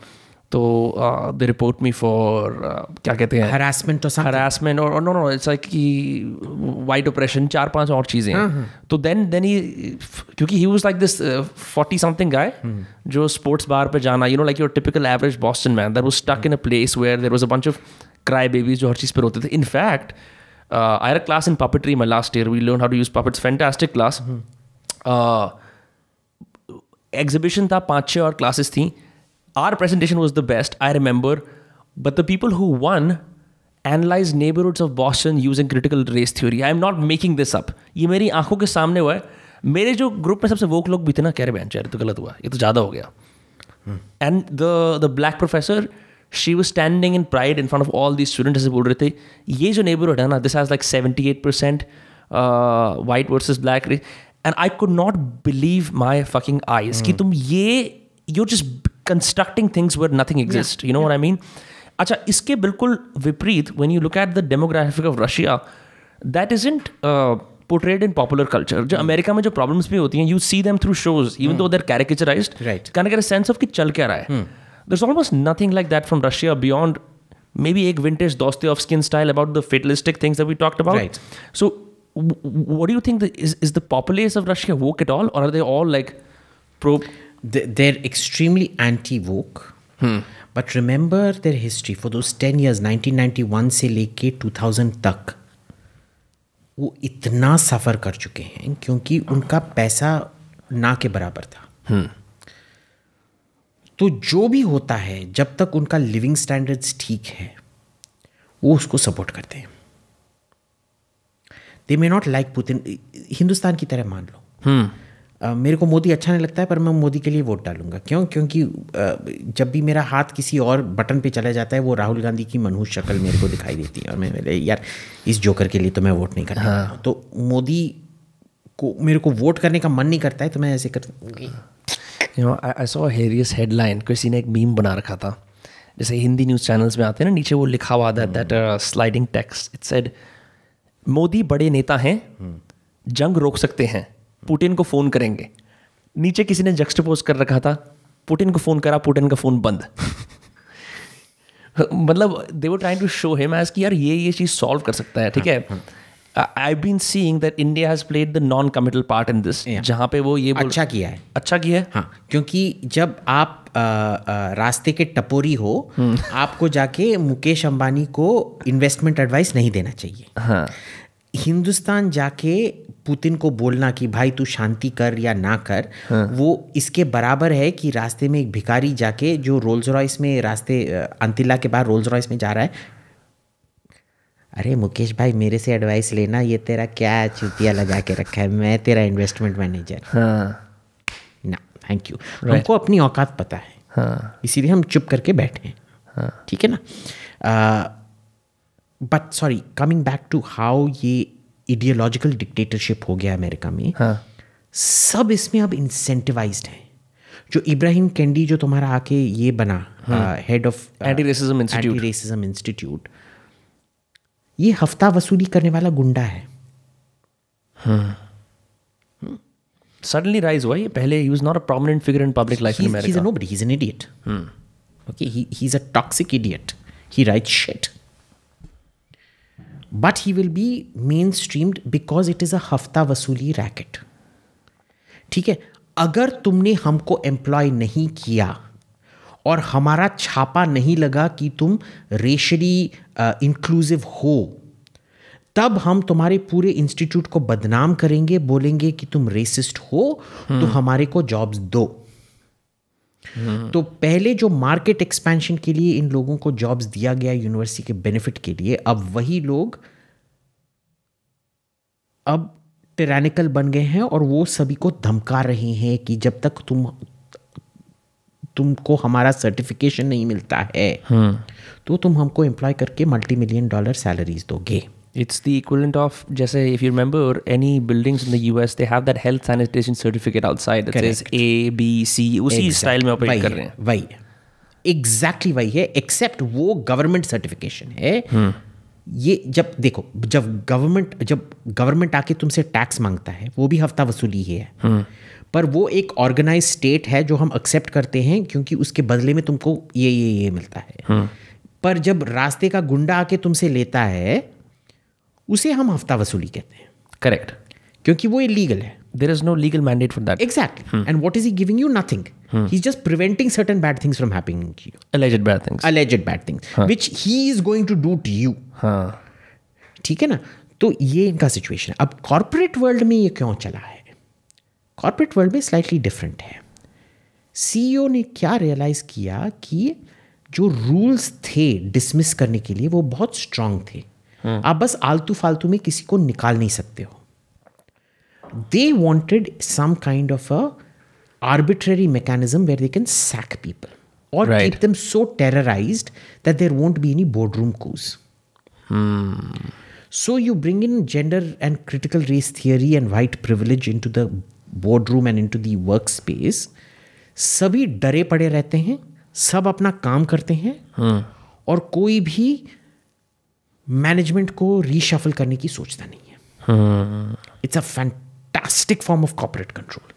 तो द रिपोर्ट मी फॉर क्या कहते हैं हरासमेंट हरासमेंट और नो नो इट्स लाइक कि वाइट ऑपरेशन चार पांच और चीज़ें हाँ, हाँ। तो देन देन ही क्योंकि he was like this forty something guy जो स्पोर्ट्स बार पे जाना you know like your typical average Boston man that was stuck in a place where there was a bunch of cry babies जो हर चीज़ पर रोते थे in fact I our class in puppetry my last year we learn how to use puppets fantastic class exhibition था पाँच छः और क्लासेस थी our presentation was the best I remember but the people who won analyse neighbourhoods of Boston using critical race theory I am not making this up ये मेरी आंखों के सामने हुआ है मेरे जो ग्रुप में सबसे वो लोग भी थे ना कह रहे बहन चाह तो गलत हुआ ये तो ज़्यादा हो गया and the black professor she was standing in pride in front of all the student ऐसे बोल रहे थे ये जो नेबरहुड है ना this has like seventy eight percent white versus black and I could not believe my fucking eyes कि hmm. तुम ये you just constructing things where nothing exist you know I mean अच्छा इसके बिल्कुल विपरीत when you look at the demographic of Russia that is इंट पोर्ट्रेड इन पॉपुलर कल्चर जो अमेरिका hmm. में जो प्रॉब्लम्स भी होती हैं you see them through shows even though they're caricaturize can get sense of कि चल क्या रहा है hmm. There's almost nothing like that from Russia beyond maybe a vintage Dostoevsky style about the fatalistic things that we talked about. Right. So, what do you think the, is, is the populace of Russia
woke at all, or are they all like pro? They're extremely anti woke. Hmm. But remember their history for those 10 years, 1991 से लेके 2000 तक वो इतना सफ़र कर चुके हैं क्योंकि उनका पैसा ना के बराबर था तो जो भी होता है जब तक उनका लिविंग स्टैंडर्ड्स ठीक है वो उसको सपोर्ट करते हैं they may not like Putin Hindustan की तरह मान लो hmm. Uh, मेरे को मोदी अच्छा नहीं लगता है पर मैं मोदी के लिए वोट डालूंगा क्यों क्योंकि uh, जब भी मेरा हाथ किसी और बटन पे चला जाता है वो राहुल गांधी की मनहूस शक्ल मेरे को दिखाई देती है और मैं मेरे यार इस जोकर के लिए तो मैं वोट नहीं करता हाँ। तो मोदी को मेरे को वोट करने का मन नहीं करता है तो मैं ऐसे कर you know I saw hilarious headline किसी ने एक मीम
बना रखा था जैसे हिंदी न्यूज़ चैनल्स में आते हैं ना नीचे वो लिखा हुआ था that sliding tax it said Modi बड़े नेता हैं जंग रोक सकते हैं पुटिन को फ़ोन करेंगे नीचे किसी ने जक्सटपोज कर रखा था पुटिन को फ़ोन करा पुटिन का फ़ोन बंद मतलब दे वो trying to show him as कि यार ये ये चीज़ सॉल्व कर सकता है ठीक है I been seeing that India has played the non committal part in this yeah.
जहाँ पे वो ये बोल अच्छा किया है अच्छा किया है हाँ क्योंकि जब आप आ, आ, रास्ते के टपोरी हो हम्म। आपको जाके मुकेश अंबानी को इन्वेस्टमेंट एडवाइस नहीं देना चाहिए हाँ हिंदुस्तान जाके पुतिन को बोलना कि भाई तू शांति कर या ना कर हाँ। वो इसके बराबर है कि रास्ते में एक भिखारी जाके जो रोल्स रॉयस में रास्ते अंतिला के बाहर रोल्स रॉयस में जा रहा है अरे मुकेश भाई मेरे से एडवाइस लेना ये तेरा क्या चुतिया लगा के रखा है मैं तेरा इन्वेस्टमेंट मैनेजर हाँ ना थैंक यू हमको अपनी औकात पता है हाँ इसीलिए हम चुप करके बैठे हैं हाँ ठीक है ना but sorry coming back to how ये इडियोलॉजिकल डिक्टेटरशिप हो गया अमेरिका में हाँ सब इसमें अब इंसेंटिवाइज है जो इब्राहिम कैंडी जो तुम्हारा आके ये बना head of anti racism institute ये हफ्ता वसूली करने वाला गुंडा है सडनली हाँ। राइज हम्म। हुआ ये पहले ही not a prominent figure in public life in America no but he is an idiot okay he is a toxic idiot he write shit but he will be mainstreamed because it is a हफ्ता वसूली रैकेट ठीक है अगर तुमने हमको एम्प्लॉय नहीं किया और हमारा छापा नहीं लगा कि तुम रेशरी इंक्लूसिव uh, हो तब हम तुम्हारे पूरे इंस्टीट्यूट को बदनाम करेंगे बोलेंगे कि तुम रेसिस्ट हो तो हम्म। हमारे को जॉब्स दो हम्म। तो पहले जो मार्केट एक्सपेंशन के लिए इन लोगों को जॉब्स दिया गया यूनिवर्सिटी के बेनिफिट के लिए अब वही लोग अब टेरानिकल बन गए हैं और वो सभी को धमका रहे हैं कि जब तक तुम तुमको हमारा सर्टिफिकेशन नहीं मिलता है हाँ। तो तुम हमको एम्प्लॉय करके मल्टी मिलियन डॉलर सैलरीज दोगे
इट्स द इक्वलेंट ऑफ जैसे if you remember any buildings in the US they have that health sanitation certificate outside that is A B C उसी स्टाइल में ऑपरेट कर रहे हैं वही
एग्जैक्टली वही है एक्सेप्ट वो गवर्नमेंट सर्टिफिकेशन है हाँ। ये जब देखो जब गवर्नमेंट जब गवर्नमेंट आके तुमसे टैक्स मांगता है वो भी हफ्ता वसूली ही है hmm. पर वो एक ऑर्गेनाइज स्टेट है जो हम एक्सेप्ट करते हैं क्योंकि उसके बदले में तुमको ये ये ये मिलता है हाँ। पर जब रास्ते का गुंडा आके तुमसे लेता है उसे हम हफ्ता वसूली कहते हैं करेक्ट क्योंकि वो इलीगल है there is no legal mandate for that exactly and what is he giving you nothing he just preventing certain bad things from happening alleged bad things alleged bad things which he is going to do to you ठीक है ना तो ये इनका सिचुएशन है अब कॉर्पोरेट वर्ल्ड में ये क्यों चला है कॉरपोरेट वर्ल्ड में स्लाइटली डिफरेंट है सीईओ e ने क्या रियलाइज किया कि जो रूल्स थे डिसमिस करने के लिए वो बहुत स्ट्रांग थे हाँ। आप बस आलतू फालतू में किसी को निकाल नहीं सकते हो they wanted some kind of a arbitrary mechanism where they can sack people और keep them so terrorise that there won't be any board coups so you bring in gender and critical race theory and white privilege into the boardroom and into the work space सभी डरे पड़े रहते हैं सब अपना काम करते हैं हाँ. और कोई भी मैनेजमेंट को रीशफल करने की सोचता नहीं है it's a fantastic form of corporate control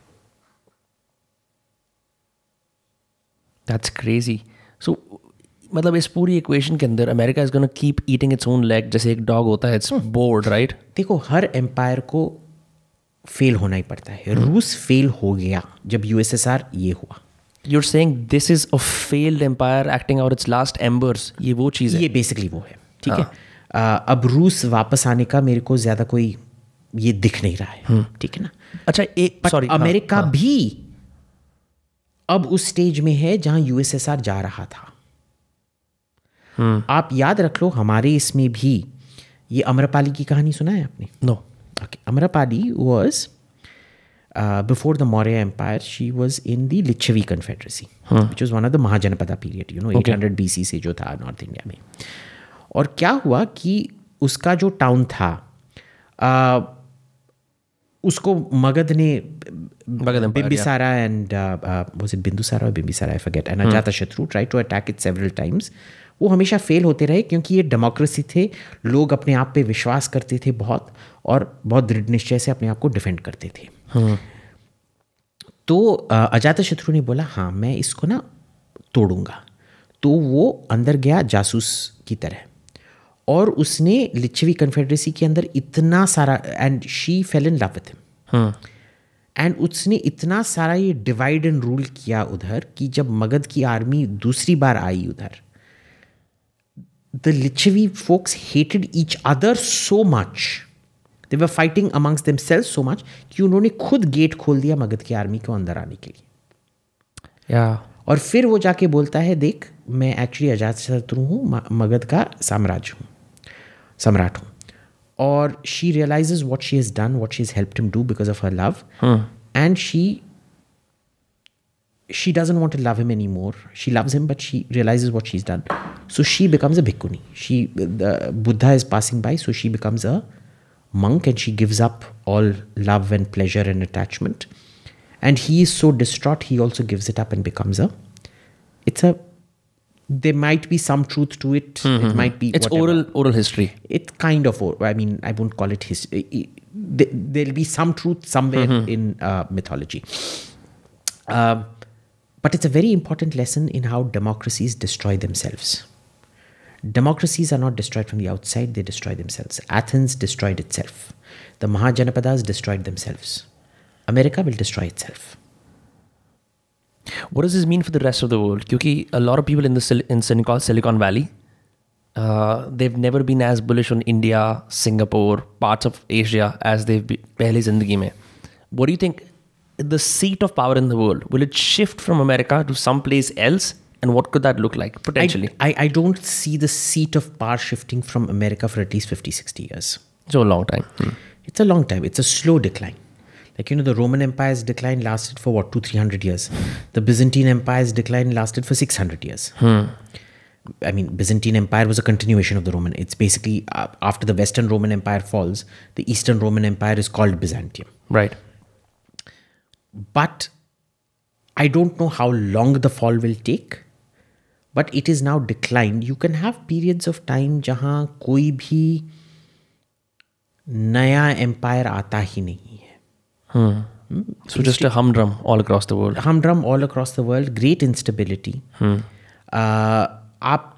that's crazy
so मतलब इस पूरी इक्वेशन के अंदर America is gonna keep eating its own leg जैसे एक डॉग होता
है इट्स बोर्ड राइट देखो हर एम्पायर को फेल होना ही पड़ता है रूस फेल हो गया जब यूएसएसआर ये हुआ you're saying this is a failed empire acting और इट्स लास्ट एम्बर्स ये वो चीज़ है ये बेसिकली वो है ठीक है uh, अब रूस वापस आने का मेरे को ज़्यादा कोई ये दिख नहीं रहा है हम्म। ठीक है ना अच्छा एक सॉरी हाँ, अमेरिका हाँ, भी अब उस स्टेज में है जहां यूएसएसआर जा रहा था हम्म। आप याद रख लो हमारे इसमें भी ये अमरपाली की कहानी सुना है आपने no no. Okay. Amrapali was, uh, before the Maurya Empire, she was in the Lichavi Confederacy, huh. which was one of the Mahajanapada period, you know, okay. 800 BC से जो था नॉर्थ इंडिया में. और क्या हुआ कि उसका जो टाउन था आ, उसको मगध ने Bimbisara and was it Bindusara और Bimbisara I forget and Ajatashatru tried to attack it several times वो हमेशा फेल होते रहे क्योंकि ये डेमोक्रेसी थे लोग अपने आप पे विश्वास करते थे बहुत और बहुत दृढ़ निश्चय से अपने आप को डिफेंड करते थे हाँ। तो अजात शत्रु ने बोला हाँ मैं इसको ना तोड़ूंगा तो वो अंदर गया जासूस की तरह और उसने लिच्छवी कन्फेडरेसी के अंदर इतना सारा and she fell in love with him and उसने इतना सारा ये डिवाइड एंड रूल किया उधर कि जब मगध की आर्मी दूसरी बार आई उधर the Lichavi folks hated each other so much. They were fighting amongst themselves so so much कि उन्होंने खुद गेट खोल दिया मगध की आर्मी को अंदर आने के लिए या yeah. और फिर वो जाके बोलता है देख मैं एक्चुअली अजात शत्रु हूँ मगध का साम्राज्य हूँ सम्राट हूँ और she realise what she is done what she is help do because of her love and she she doesn't want to love him anymore. She loves him, but she realizes what she's done. So she becomes a bhikkhuni. She, the Buddha is passing by, so she becomes a monk and she gives up all love and pleasure and attachment. And he is so distraught, he also gives it up and becomes a. It's a. There might be some truth to it. Mm -hmm. It mm-hmm. might be. It's whatever. oral oral history. It's kind of. I mean, I won't call it history. There'll be some truth somewhere mm -hmm. in uh, mythology. Uh, but it's a very important lesson in how democracies destroy themselves. Democracies are not destroyed from the outside, they destroy themselves. Athens destroyed itself. The Mahajanapadas destroyed themselves. America will destroy itself. What does this mean for the rest of the world? Because a lot of people
in the in Silicon Valley, uh, they've never been as bullish on India, Singapore, parts of Asia as they've been. What do you think the seat of power in the world? Will it shift from America to someplace else? And what could that look
like potentially? I, I, I don't see the seat of power shifting from America for at least 50, 60 years. It's a long time. Hmm. It's a long time. It's a slow decline. Like, you know, the Roman Empire's decline lasted for what, two, 300 years? The Byzantine Empire's decline lasted for 600 years. Hmm. I mean, Byzantine Empire was a continuation of the Roman. It's basically uh, after the Western Roman Empire falls, the Eastern Roman Empire is called Byzantium. Right. But I don't know how long the fall will take. But it is now declined you can have periods of time जहाँ कोई भी नया एम्पायर आता ही नहीं
है
so just humdrum all across the world humdrum all across the world great instability आप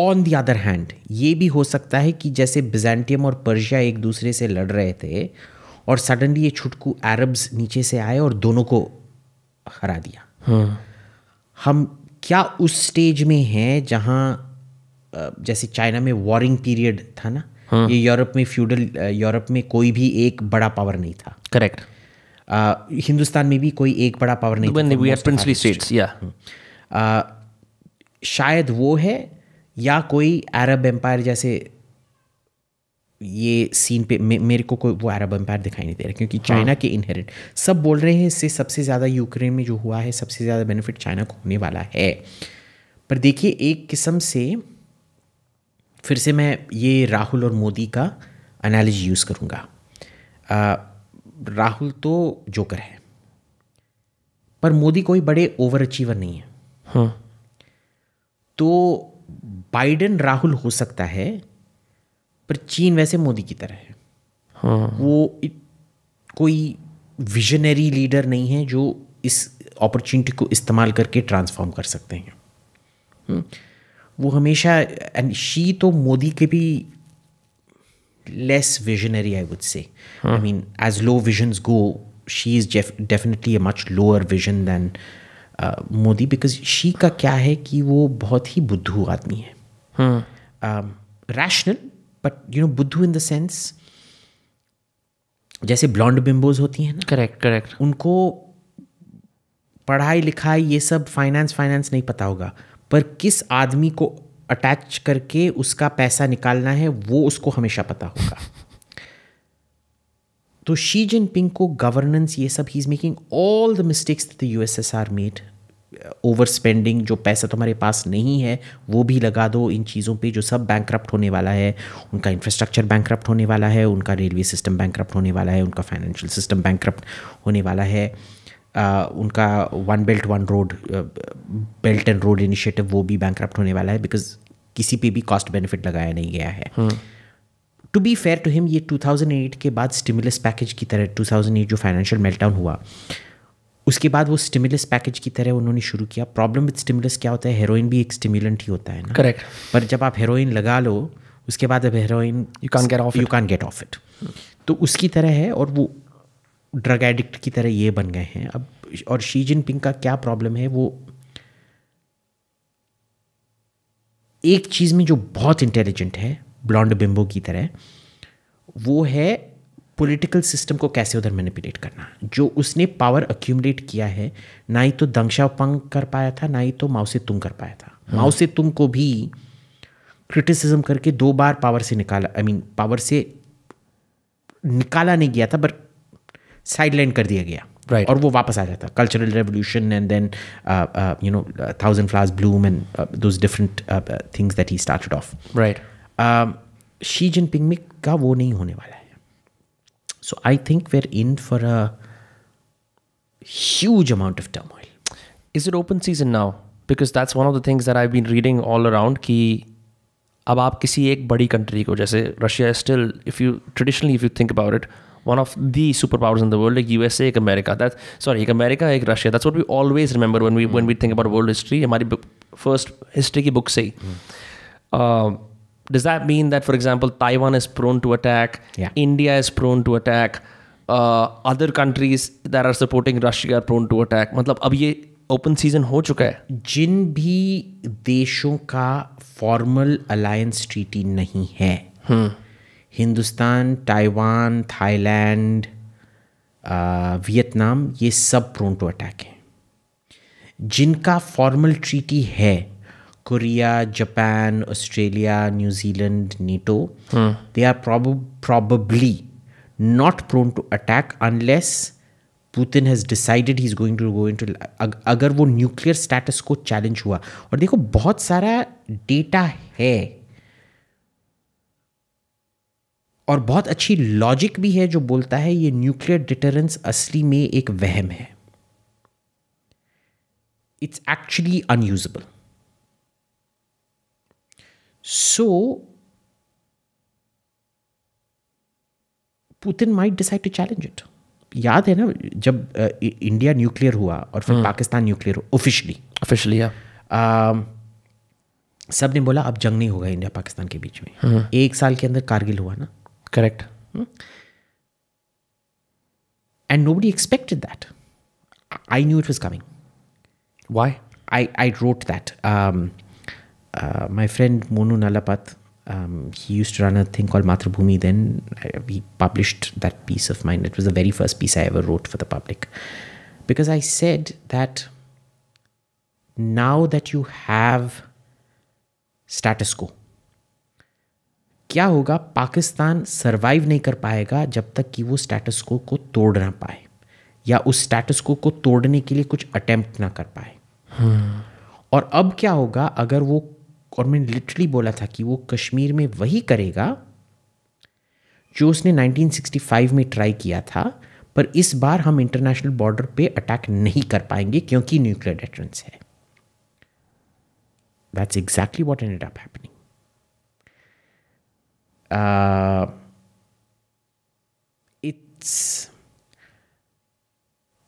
ऑन द अदर हैंड ये भी हो सकता है कि जैसे बिजेंटियम और पर्शिया एक दूसरे से लड़ रहे थे और सडनली ये छुटकू अरब्स नीचे से आए और दोनों को हरा दिया हाँ। हम क्या उस स्टेज में हैं जहाँ जैसे चाइना में वॉरिंग पीरियड था ना हाँ। ये यूरोप में फ्यूडल यूरोप में कोई भी एक बड़ा पावर नहीं था करेक्ट हिंदुस्तान में भी कोई एक बड़ा पावर नहीं था हम्म। शायद वो है या कोई अरब एम्पायर जैसे ये सीन पे मे, मेरे को कोई वो अरब एम्पायर दिखाई नहीं दे रहा क्योंकि चाइना हाँ. के इनहेरिट सब बोल रहे हैं इससे सबसे ज़्यादा यूक्रेन में जो हुआ है सबसे ज़्यादा बेनिफिट चाइना को होने वाला है पर देखिए एक किस्म से फिर से मैं ये राहुल और मोदी का एनालिज यूज़ करूँगा राहुल तो जोकर है पर मोदी कोई बड़े ओवर अचीवर नहीं है हाँ तो बाइडन राहुल हो सकता है पर चीन वैसे मोदी की तरह है हाँ। वो कोई विजनरी लीडर नहीं है जो इस अपॉर्चुनिटी को इस्तेमाल करके ट्रांसफॉर्म कर सकते हैं हम्म। वो हमेशा एंड शी तो मोदी के भी less visionary I would say I mean as low visions go she is definitely much lower vision than Modi because she का क्या है कि वो बहुत ही बुद्धू आदमी है रैशनल हम्म। um, बट यू नो बुद्धू इन द सेंस जैसे ब्लॉन्ड बिम्बोज होती हैं ना करेक्ट करेक्ट उनको पढ़ाई लिखाई ये सब फाइनेंस फाइनेंस नहीं पता होगा पर किस आदमी को अटैच करके उसका पैसा निकालना है वो उसको हमेशा पता होगा तो शी जिन पिंग को गवर्नेंस ये सब he is making all the mistakes the USSR made over spending जो पैसा तुम्हारे पास नहीं है वो भी लगा दो इन चीज़ों पे जो सब बैंक होने वाला है उनका इंफ्रास्ट्रक्चर बैंक होने वाला है उनका रेलवे सिस्टम बैंक होने वाला है उनका फाइनेंशियल सिस्टम बैंक होने वाला है उनका one belt one road belt and road initiative वो भी बैंक होने वाला है बिकॉज किसी पे भी कॉस्ट बेनिफिट लगाया नहीं गया है to be fair to him ये 2008 के बाद स्टिमुलस पैकेज की तरह 2008 जो फाइनेंशियल मेल्टाउन हुआ उसके बाद वो स्टिमुलस पैकेज की तरह उन्होंने शुरू किया प्रॉब्लम विद स्टिमुलस क्या होता है हेरोइन भी एक स्टिमुलेंट ही होता है ना करेक्ट पर जब आप हेरोइन लगा लो उसके बाद अब heroin you can get off you can get off it तो उसकी तरह है और वो ड्रग एडिक्ट की तरह ये बन गए हैं अब और शी जिनपिंग का क्या प्रॉब्लम है वो एक चीज़ में जो बहुत इंटेलिजेंट है ब्लॉन्ड बिम्बो की तरह वो है पॉलिटिकल सिस्टम को कैसे उधर मैनिपुलेट करना जो उसने पावर अक्यूमलेट किया है ना ही तो दंगशापंग कर पाया था ना ही तो माओ से तुम कर पाया था हाँ। माओ से तुम को भी क्रिटिसिज्म करके दो बार पावर से निकाला I I mean mean, power से निकाला नहीं गया था बट साइडलाइन कर दिया गया right. और वो वापस आ जाता cultural revolution and then you know thousand flowers bloom and different things that he started off right Xi Jinping में का वो नहीं होने वाला है So I think we're in for a huge amount of turmoil. Is it open season now? Because that's one of the
things that I've been reading all around कि ab आप किसी एक बड़ी कंट्री को जैसे Russia is still if you traditionally if you think about one of the superpowers in the world, like USA, like America. That's sorry, like America, like Russia. That's what we always remember when we mm. when we hmm. think about world history. Our first history ki book say. Mm. Uh, does that mean that, for example, Taiwan is prone to attack, yeah. India is prone to attack, uh, other countries that are supporting Russia are prone to attack? मतलब अब ये ओपन सीजन हो चुका है जिन भी
देशों का फॉर्मल अलायंस ट्रीटी नहीं है हिंदुस्तान ताइवान थाईलैंड वियतनाम ये सब प्रोन टू अटैक हैं जिनका फॉर्मल ट्रीटी है Korea Japan Australia New Zealand Zealand, they are hmm. they are prob- probably not prone to Putin has decided he is going to go into अगर वो न्यूक्लियर स्टेटस को चैलेंज हुआ और देखो बहुत सारा डेटा है और बहुत अच्छी लॉजिक भी है जो बोलता है ये न्यूक्लियर डिटरेंस असली में एक वहम है it's actually unusable So, Putin might decide to challenge it याद है ना जब इंडिया न्यूक्लियर हुआ और फिर हम्म। पाकिस्तान न्यूक्लियर ऑफिशियली ऑफिशियली सब ने बोला अब जंग नहीं होगा इंडिया पाकिस्तान के बीच में हम्म। एक साल के अंदर कारगिल हुआ ना correct and nobody expected that I knew it was coming why I I wrote that uh, my friend Monu Nalapath, um, he used to run a thing called Matrabhumi. Then he published that piece of mine. It was the very first piece I ever wrote for the public. Because I said that now that you have status quo, क्या होगा पाकिस्तान सर्वाइव नहीं कर पाएगा जब तक कि वो स्टेटस को को तोड़ ना पाए या उस स्टेटस को को तोड़ने के लिए कुछ अटेम्प्ट ना कर पाए hmm. और अब क्या होगा अगर वो और मैंने लिटरली बोला था कि वो कश्मीर में वही करेगा जो उसने 1965 में ट्राई किया था पर इस बार हम इंटरनेशनल बॉर्डर पे अटैक नहीं कर पाएंगे क्योंकि न्यूक्लियर डेटरेंस है that's exactly what end up happening it's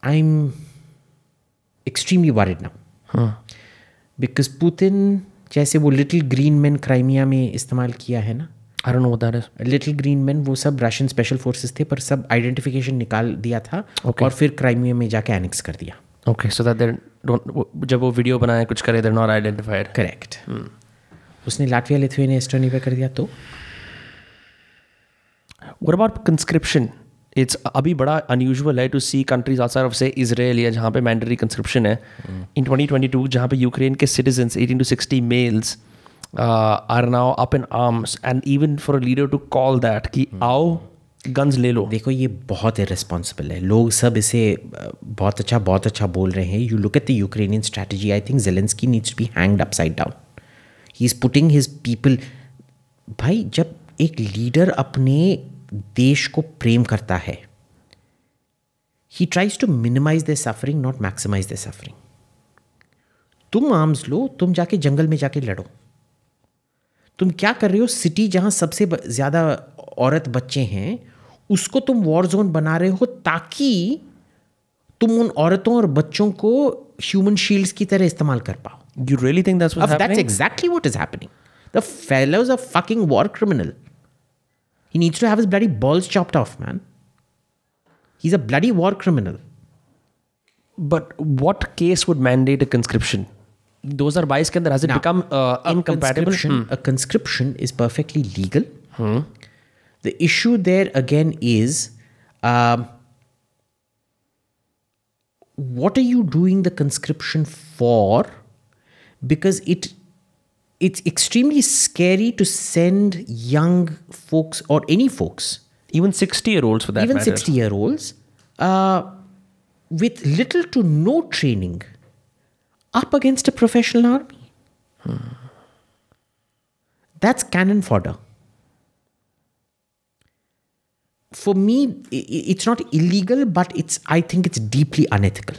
I am extremely worried now because Putin जैसे वो लिटिल ग्रीन मैन क्राइमिया में इस्तेमाल किया है ना अरुण उदार लिटिल ग्रीन मैन वो सब रशियन स्पेशल फोर्सेस थे पर सब आइडेंटिफिकेशन निकाल दिया था okay. और फिर क्राइमिया में जाके एनेक्स कर दिया ओके सो दैट देर जब वो वीडियो बनाया कुछ करे देर नॉट आइडेंटिफाइड करेक्ट उसने लाटविया लिथुएनिया एस्टोनिया कर दिया तो
व्हाट अबाउट कंस्क्रिप्शन इट्स अभी बड़ा अनयूजल है to see countries outside of say Israel या जहाँ पे मैंडरी कंस्क्रिप्शन है इन ट्वेंटी ट्वेंटी टू जहाँ पे यूक्रेन के citizens eighteen to sixty males are now up in arms and even for leader to call
that कि hmm. आओ गन्स ले लो देखो ये बहुत इरेस्पॉन्सिबल है लोग सब इसे uh, बहुत अच्छा बहुत अच्छा बोल रहे हैं you look at the Ukrainian strategy I think Zelensky needs to be hanged upside down he is putting his people भाई जब एक लीडर अपने देश को प्रेम करता है he tries to minimise the suffering not maximise the suffering तुम आर्म्स लो तुम जाके जंगल में जाके लड़ो तुम क्या कर रहे हो सिटी जहां सबसे ज़्यादा औरत बच्चे हैं उसको तुम वॉर जोन बना रहे हो ताकि तुम उन औरतों और बच्चों को ह्यूमन शील्ड्स की तरह इस्तेमाल कर पाओ you really think that's exactly what is happening the fellows are fucking war criminal He needs to have his bloody balls chopped off, man. He's a bloody war criminal. But what case would mandate a conscription? Those are bias. Can there has
it now, become uh, incompatible? Conscription, hmm.
A conscription is perfectly legal. Hmm. The issue there again is, um, what are you doing the conscription for? Because it it's extremely scary to send young folks or any folks, even 60 year olds for that even matter. 60 year olds, uh, with little to no training up against a professional army. Hmm. That's cannon fodder. For me, it's not illegal, but it's I think it's deeply unethical.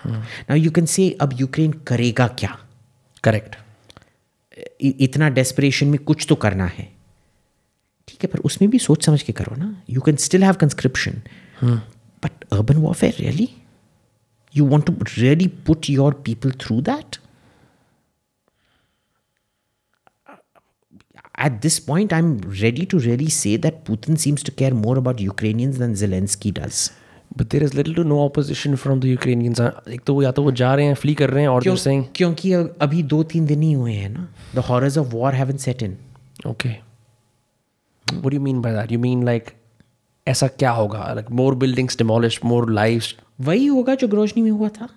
Hmm. Now you can say, "Ab Ukraine karega kya?" Correct. इतना डेस्परेशन में कुछ तो करना है ठीक है पर उसमें भी सोच समझ के करो ना you can still have conscription but urban warfare really you want to really put your people through that at this point, I'm ready to really say that Putin seems to care more about Ukrainians than Zelensky does. But there is little to no opposition from the Ukrainian एक तो वो या तो वो जा रहे हैं फ्ली कर रहे हैं और क्यों, saying, क्योंकि अभी दो तीन
दिन ही हुए हैं ना the horrors of war haven't set in okay you mean
by that you mean like ऐसा क्या होगा like more buildings demolish more life वही होगा जो ग्रोजनी में हुआ था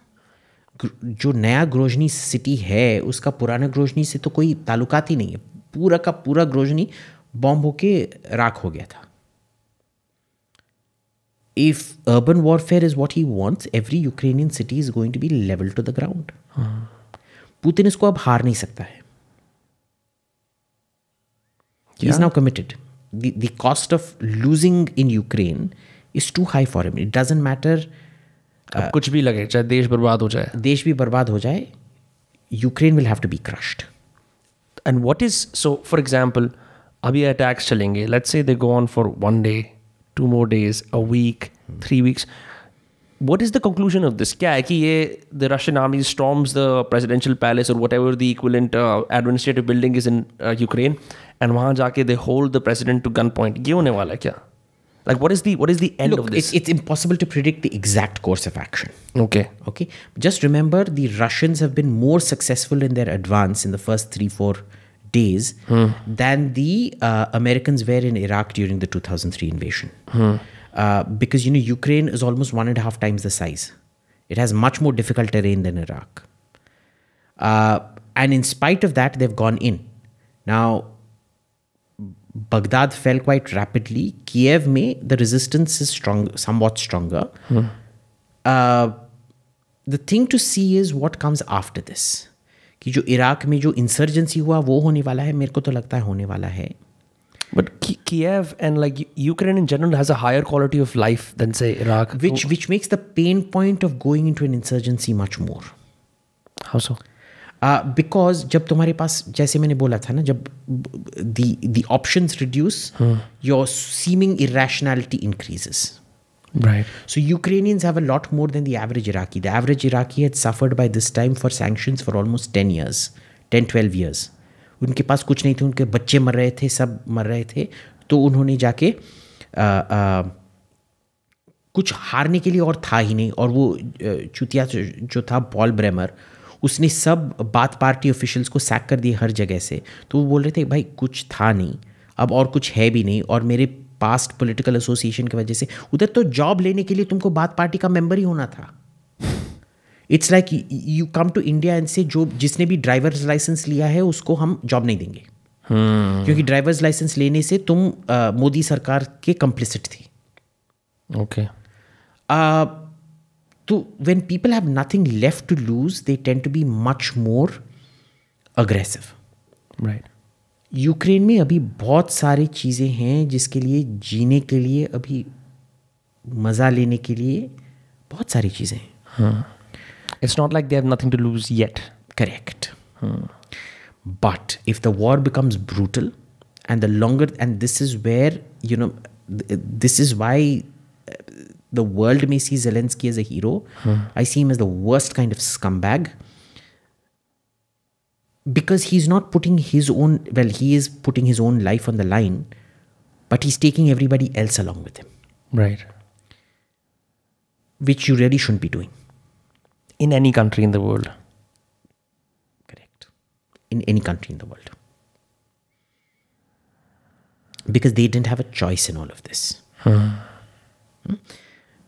जो नया ग्रोजनी सिटी है उसका पुराना ग्रोजनी से तो कोई ताल्लुकात ही नहीं है पूरा का पूरा ग्रोजनी बॉम्ब होके राख हो गया था if urban warfare is what he wants, every Ukrainian city is going to be leveled to the ground. Hmm. Putin इसको अब Yeah. is now committed. The, the cost of losing in Ukraine is too high for him. It doesn't matter. अब uh, कुछ भी लगे चाहे देश बर्बाद हो जाए देश भी बर्बाद हो जाए us
say they go on for one day two more days, a week, three weeks. What is the conclusion of this? क्या कि the Russian army storms the presidential palace or whatever the equivalent uh, administrative building is in uh, Ukraine, and वहाँ जाके they hold the president to gunpoint.
ये होने वाला क्या? Like what is the what is the end of this? it's impossible to predict the exact course of action. Okay. Okay. Just remember, the Russians have been more successful in their advance in the first three four days hmm. than the uh, Americans were in Iraq during the 2003 invasion. Hmm. Uh, because you know Ukraine is almost one and a half times the size. It has much more difficult terrain than Iraq. Uh, and in spite of that, they've gone in. Now, Baghdad fell quite rapidly. Kiev, may the resistance is strong, somewhat stronger. Hmm. the thing to see is what comes after this कि जो इराक में जो इंसर्जेंसी हुआ वो होने वाला है मेरे को तो लगता है होने वाला है
but Kyiv
and like Ukraine in general has a quality of life than say Iraq which which makes the pain point of going into an insurgency much more how so because जब तुम्हारे पास जैसे मैंने बोला था ना जब the the option reduce your seeming rationality increases Right. So Ukrainians have a lot more than the average Iraqi. The average Iraqi had suffered by this time for sanctions for almost 10 years, 10 12 years. उनके पास कुछ नहीं थे उनके बच्चे मर रहे थे सब मर रहे थे तो उन्होंने जाके आ, आ, कुछ हारने के लिए और था ही नहीं और वो चुतिया जो था पॉल ब्रेमर उसने सब बात पार्टी ऑफिशियल्स को सैक कर दिए हर जगह से तो वो बोल रहे थे भाई कुछ था नहीं अब और कुछ है भी नहीं और मेरे पास्ट पॉलिटिकल एसोसिएशन की वजह से उधर तो जॉब लेने के लिए तुमको बात पार्टी का मेंबर ही होना था it's like you come to India and से जो जिसने भी ड्राइवर्स लाइसेंस लिया है उसको हम जॉब नहीं देंगे
hmm. क्योंकि
ड्राइवर्स लाइसेंस लेने से तुम आ, मोदी सरकार के कंप्लिसिट थी ओके तो when people have nothing left to lose they tend to be much more aggressive right Ukraine में अभी बहुत सारी चीज़ें हैं जिसके लिए जीने के लिए अभी मज़ा लेने के लिए बहुत सारी चीज़ें हैं it's not like they have nothing to lose yet correct but if the war becomes brutal and the longer and this is where you know this is why the world में सी की as a hero I see him as the worst kind of scumbag because he's not putting his own, well, he is putting his own life on the line, but he's taking everybody else along with him. Right. Which you really
shouldn't be doing. In any country in the world.
Correct. In any country in the world. Because they didn't have a choice in all of this. Huh. Hmm?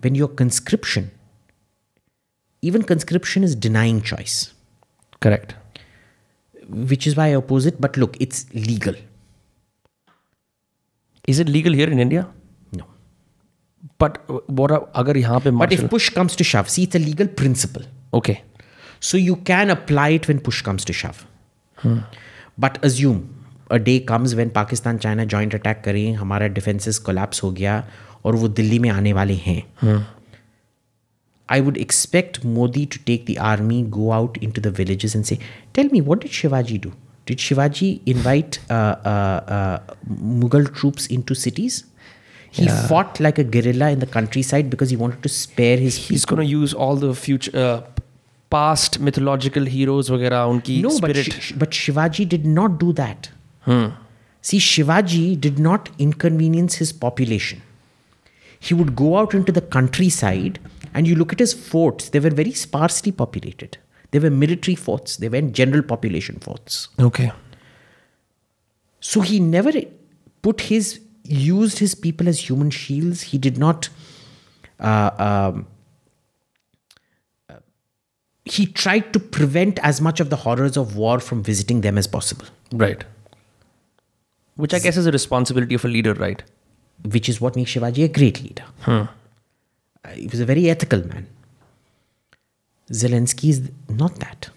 When your conscription, even conscription is denying choice. Correct which is why I oppose it. But look, it's legal. Is it legal here in India? No. But what agar yahan pe But if push comes to shove, see, it's a legal principle. Okay. So you can apply it when push comes to shove. Hmm. But assume a day comes when Pakistan China joint attack करें हमारा defenses collapse हो गया और वो दिल्ली में आने वाले हैं hmm. I would expect Modi to take the army, go out into the villages and say, Tell me, what did Shivaji do? Did Shivaji invite uh, uh, uh, Mughal troops into cities? He yeah. fought like a guerrilla in the countryside because he wanted to spare his. He's going to
use all the future uh, past mythological heroes, वगैरह no, spirit. But, Sh-
but Shivaji did not do that. Hmm. See, Shivaji did not inconvenience his population. He would go out into the countryside and you look at his forts, they were very sparsely populated. They were military forts, they weren't general population forts. Okay. So he never put his, used his people as human shields. He did not. Uh, um, uh, he tried to prevent as much of the horrors of war from visiting them as possible. Right. Which I guess is a responsibility of a leader, right? Which is what makes Shivaji a great leader. Hmm he was a very ethical man. Zelensky is not that.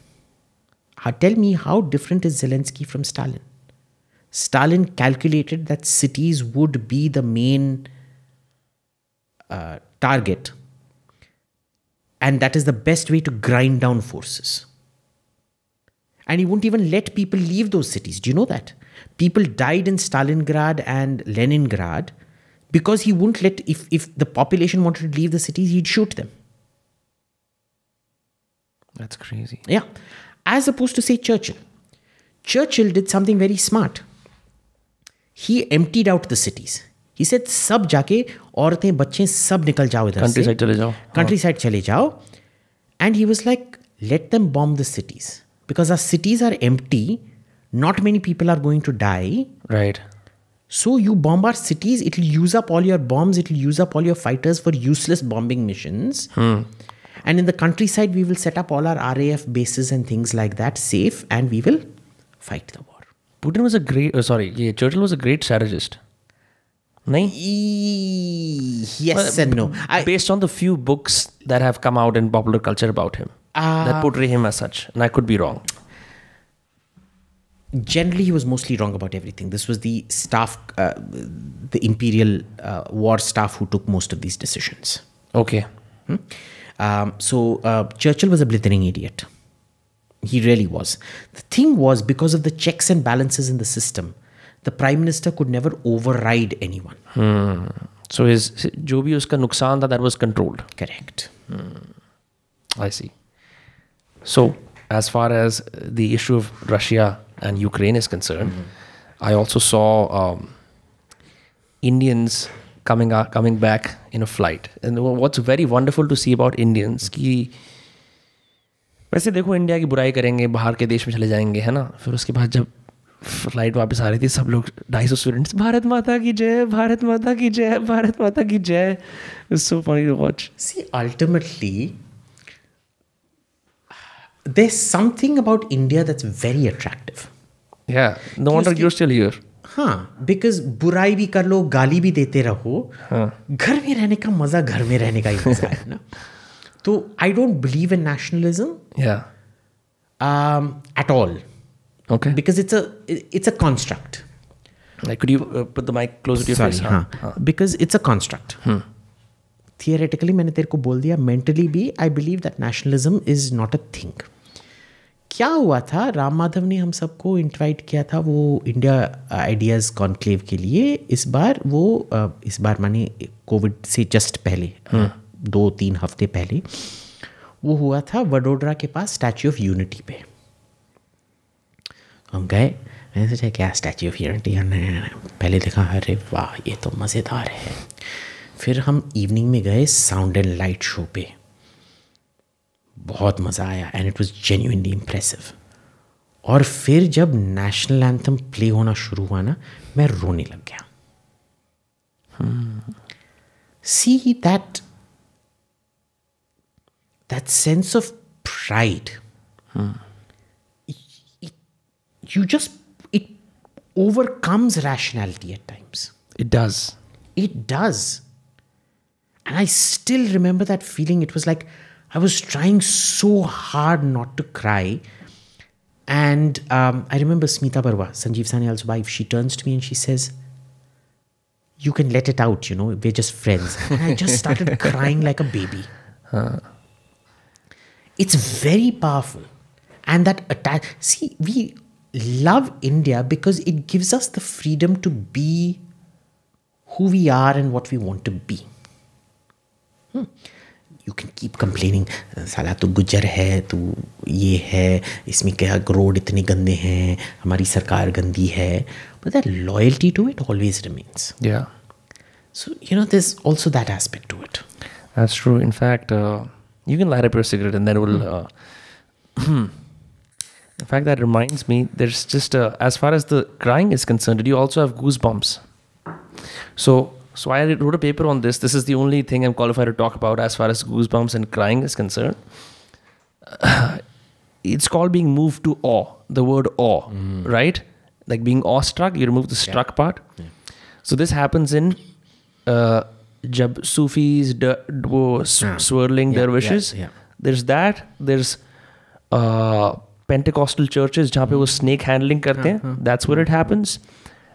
How, tell me how different is Zelensky from Stalin? Stalin calculated that cities would be the main uh, target, and that is the best way to grind down forces. And he wouldn't even let people leave those cities. Do you know that? People died in Stalingrad and Leningrad because he wouldn't let if if the population wanted to leave the cities he'd shoot them that's crazy yeah as opposed to say churchill churchill did something very smart he emptied out the cities he said sab jaake auratein bacche sab nikal jao idhar countryside se. chale jao countryside chale jao and he was like let them bomb the cities because our cities are empty not many people are going to die right so you bombard cities, it'll use up all your bombs, it'll use up all your fighters for useless bombing missions. Hmm. And in the countryside, we will set up all our RAF bases and things like that safe and we will fight the war. Putin was a great, uh, sorry, yeah, Churchill was a great strategist.
Nahin?
Yes
well, uh, and no. I, based on the few books that have come out
in popular culture about him uh, that ah. portray him as such, and I could be wrong generally he was mostly wrong about everything. This was the staff, uh, the imperial uh, war staff, who took most of these decisions. Okay. Hmm? Um, so uh, Churchill was a blithering idiot. He really was. The thing was because of the checks and balances in the system, the prime minister could never override anyone.
Hmm. So his जो भी उसका नुकसान था that was
controlled. Correct.
Hmm. I see. So as far as the issue of Russia and Ukraine is concerned, mm-hmm. I also saw um, Indians coming out, coming back in a flight. And what's very wonderful to see about Indians mm-hmm. कि वैसे देखो इंडिया की बुराई करेंगे बाहर के देश में चले जाएंगे है ना फिर उसके बाद जब फ्लाइट वापस आ रही थी सब लोग ढाई सौ स्टूडेंट्स भारत माता की जय भारत
माता की जय भारत माता की जय so funny to watch see ultimately there's something about India that's very attractive. Yeah, no wonder you're still here. Because burai बुराई भी कर लो गाली भी देते रहो घर में रहने का मजा घर में रहने का ही मजा है ना तो I don't believe in nationalism at all okay because it's it's a construct Like, could you uh, put the mic closer to your face? हाँ, हाँ. Because it's a construct. Hmm. Theoretically, मैंने तेरे को mentally भी I believe that nationalism is not a thing. क्या हुआ था राम माधव ने हम सबको इनवाइट किया था वो इंडिया आइडियाज़ कॉन्क्लेव के लिए इस बार वो uh, इस बार माने कोविड से जस्ट पहले uh, हम्म। दो तीन हफ्ते पहले वो हुआ था वडोदरा के पास स्टैचू ऑफ यूनिटी पे हम गए मैंने सोचा क्या स्टैचू ऑफ यूनिटी पहले देखा अरे वाह ये तो मज़ेदार है फिर हम इवनिंग में गए साउंड एंड लाइट शो पे बहुत मज़ा आया and it was genuinely impressive और फिर जब नेशनल एंथम प्ले होना शुरू हुआ ना मैं रोने लग गया see that that sense of pride you just it overcomes rationality at times it does it does and i still remember that feeling it was like I was trying so hard not to cry. And um, I remember Smita Barwa, Sanjeev Sanyal's wife, she turns to me and she says, You can let it out, you know, we're just friends. And I just started crying like a baby. Huh. It's very powerful. And that attack, see, we love India because it gives us the freedom to be who we are and what we want to be. Hmm. You can keep complaining साला तो गुजर है तो ये है इसमें क्या रोड इतने गंदे हैं हमारी सरकार गंदी है but that loyalty to it always remains So, you know, there's also that aspect to it. That's true. In fact, uh, you
can light up your cigarette and that will. Uh, in fact, that reminds me, there's just, uh, as far as the crying is concerned, you also have goosebumps. So, So I wrote a paper on this. This is the only thing I'm qualified to talk about as far as goosebumps and crying is concerned. it's called being moved to awe, the word awe, mm. right? Like being awestruck, you remove the struck yeah. part. Yeah. So this happens in uh, jab Sufis, der, ah. swirling yeah, dervishes. There's that. There's uh, Pentecostal churches, mm. where snake handling karte. That's where it hmm. happens.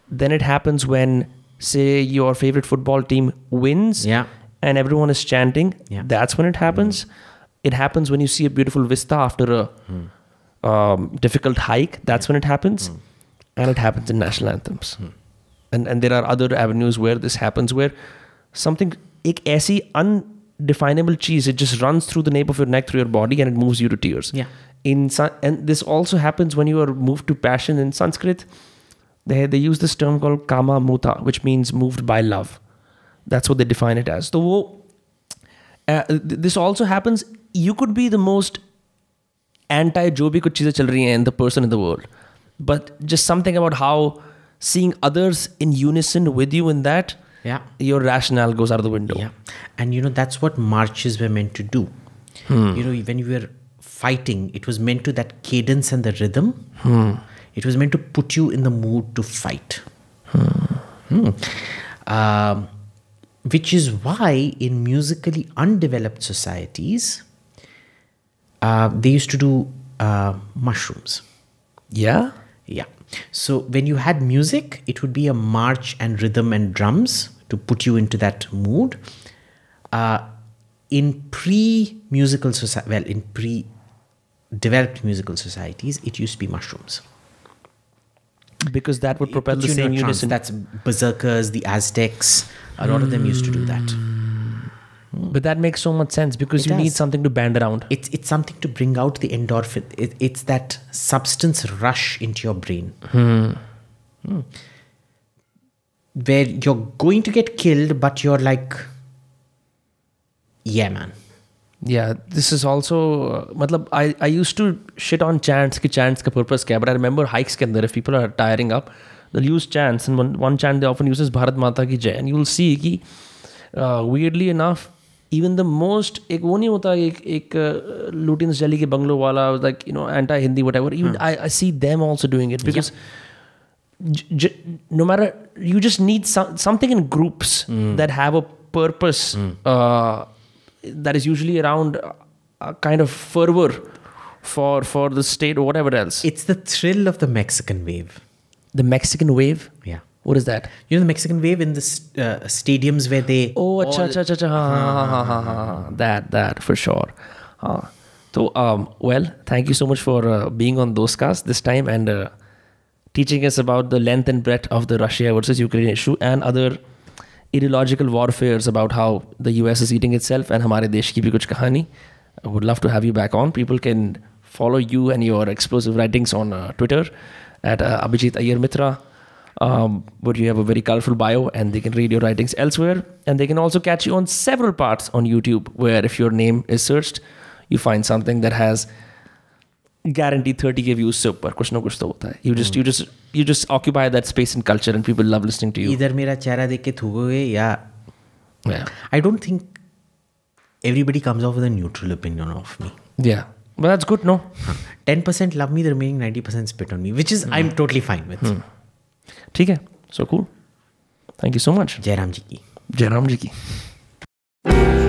Then it happens when say your favorite football team wins yeah. and everyone is chanting, yeah. that's when it happens. Mm. It happens when you see a beautiful vista after a mm. um, difficult hike. That's when it happens. Mm. And it happens in national anthems. Mm. And, and there are other avenues where this happens, where something, ek aisi undefinable cheese, it just runs through the nape of your neck, through your body, and it moves you to tears. Yeah. In, and this also happens when you are moved to passion in Sanskrit. They, they use this term called kama muta, which means moved by love. That's what they define it as. So, uh, this also happens. You could be the most anti jo भी कुछ चीज़ें चल रही the person in the world, but just something about how seeing others in unison with you in that,
yeah,
your rationale goes out of the window. Yeah, and you know that's what marches were meant to do. Hmm. You know when you were fighting, it was meant to that cadence and the rhythm. Hmm it was meant to put you in the mood to fight. Hmm. Hmm. Uh, which is why, in musically undeveloped societies, uh, they used to do uh, mushrooms. Yeah? Yeah. So, when you had music, it would be a march and rhythm and drums to put you into that mood. Uh, in pre musical society, well, in pre developed musical societies, it used to be mushrooms
because that would propel the same unison. That's
berserkers, the Aztecs. A lot mm. of them used to do
that. Hmm. But that makes so much sense because it you does. need
something to band around. It's it's something to bring out the endorphin. It, it's that substance rush into your brain. Hmm. Hmm. Where you're going to get killed, but you're like, yeah, man. या दिस
इज ऑल्सो मतलब I I use to shit on chants कि चांस का पर्पज़ क्या बट आई रिमेंबर हाइक्स के अंदर people are tiring up use chants and one chant they often use is Bharat Mata की जय एंड यू सी की वियरली इनाफ इवन द मोस्ट एक वो नहीं होता एक एक लुटिन uh, जली के बंगलो वाला लाइक यू नो एंटा Hindi whatever even I I see them also doing it because no matter you just need something in groups that have a purpose that is usually around
a kind of fervor for for the state or whatever else. It's the thrill of the Mexican wave. The Mexican wave. Yeah. What is that? You know the Mexican wave in the uh, stadiums where they oh acha cha cha cha. that that
for sure. Uh, so um, well, thank you so much for uh, being on those cars this time and uh, teaching us about the length and breadth of the Russia versus Ukraine issue and other ideological warfares about how the US is eating itself and Hamare Desh Ki Bhi Kuch Kahani. I would love to have you back on. People can follow you and your explosive writings on uh, Twitter at uh, Abhijit Ayer Mitra, um, where you have a very colorful bio and they can read your writings elsewhere. And they can also catch you on several parts on YouTube, where if your name is searched, you find something that has guarantee thirty K views से ऊपर कुछ ना कुछ तो होता है you just you just you just occupy that space in culture and people love listening to you
इधर मेरा चेहरा देख के थूकोगे या I don't think everybody comes off the neutral opinion of me या Well, that's good, no? 10% love me, the remaining 90% spit on me, which is, hmm. I'm totally fine with. Hmm.
ठीक है so cool thank you so much Jairam ji की जयराम जी की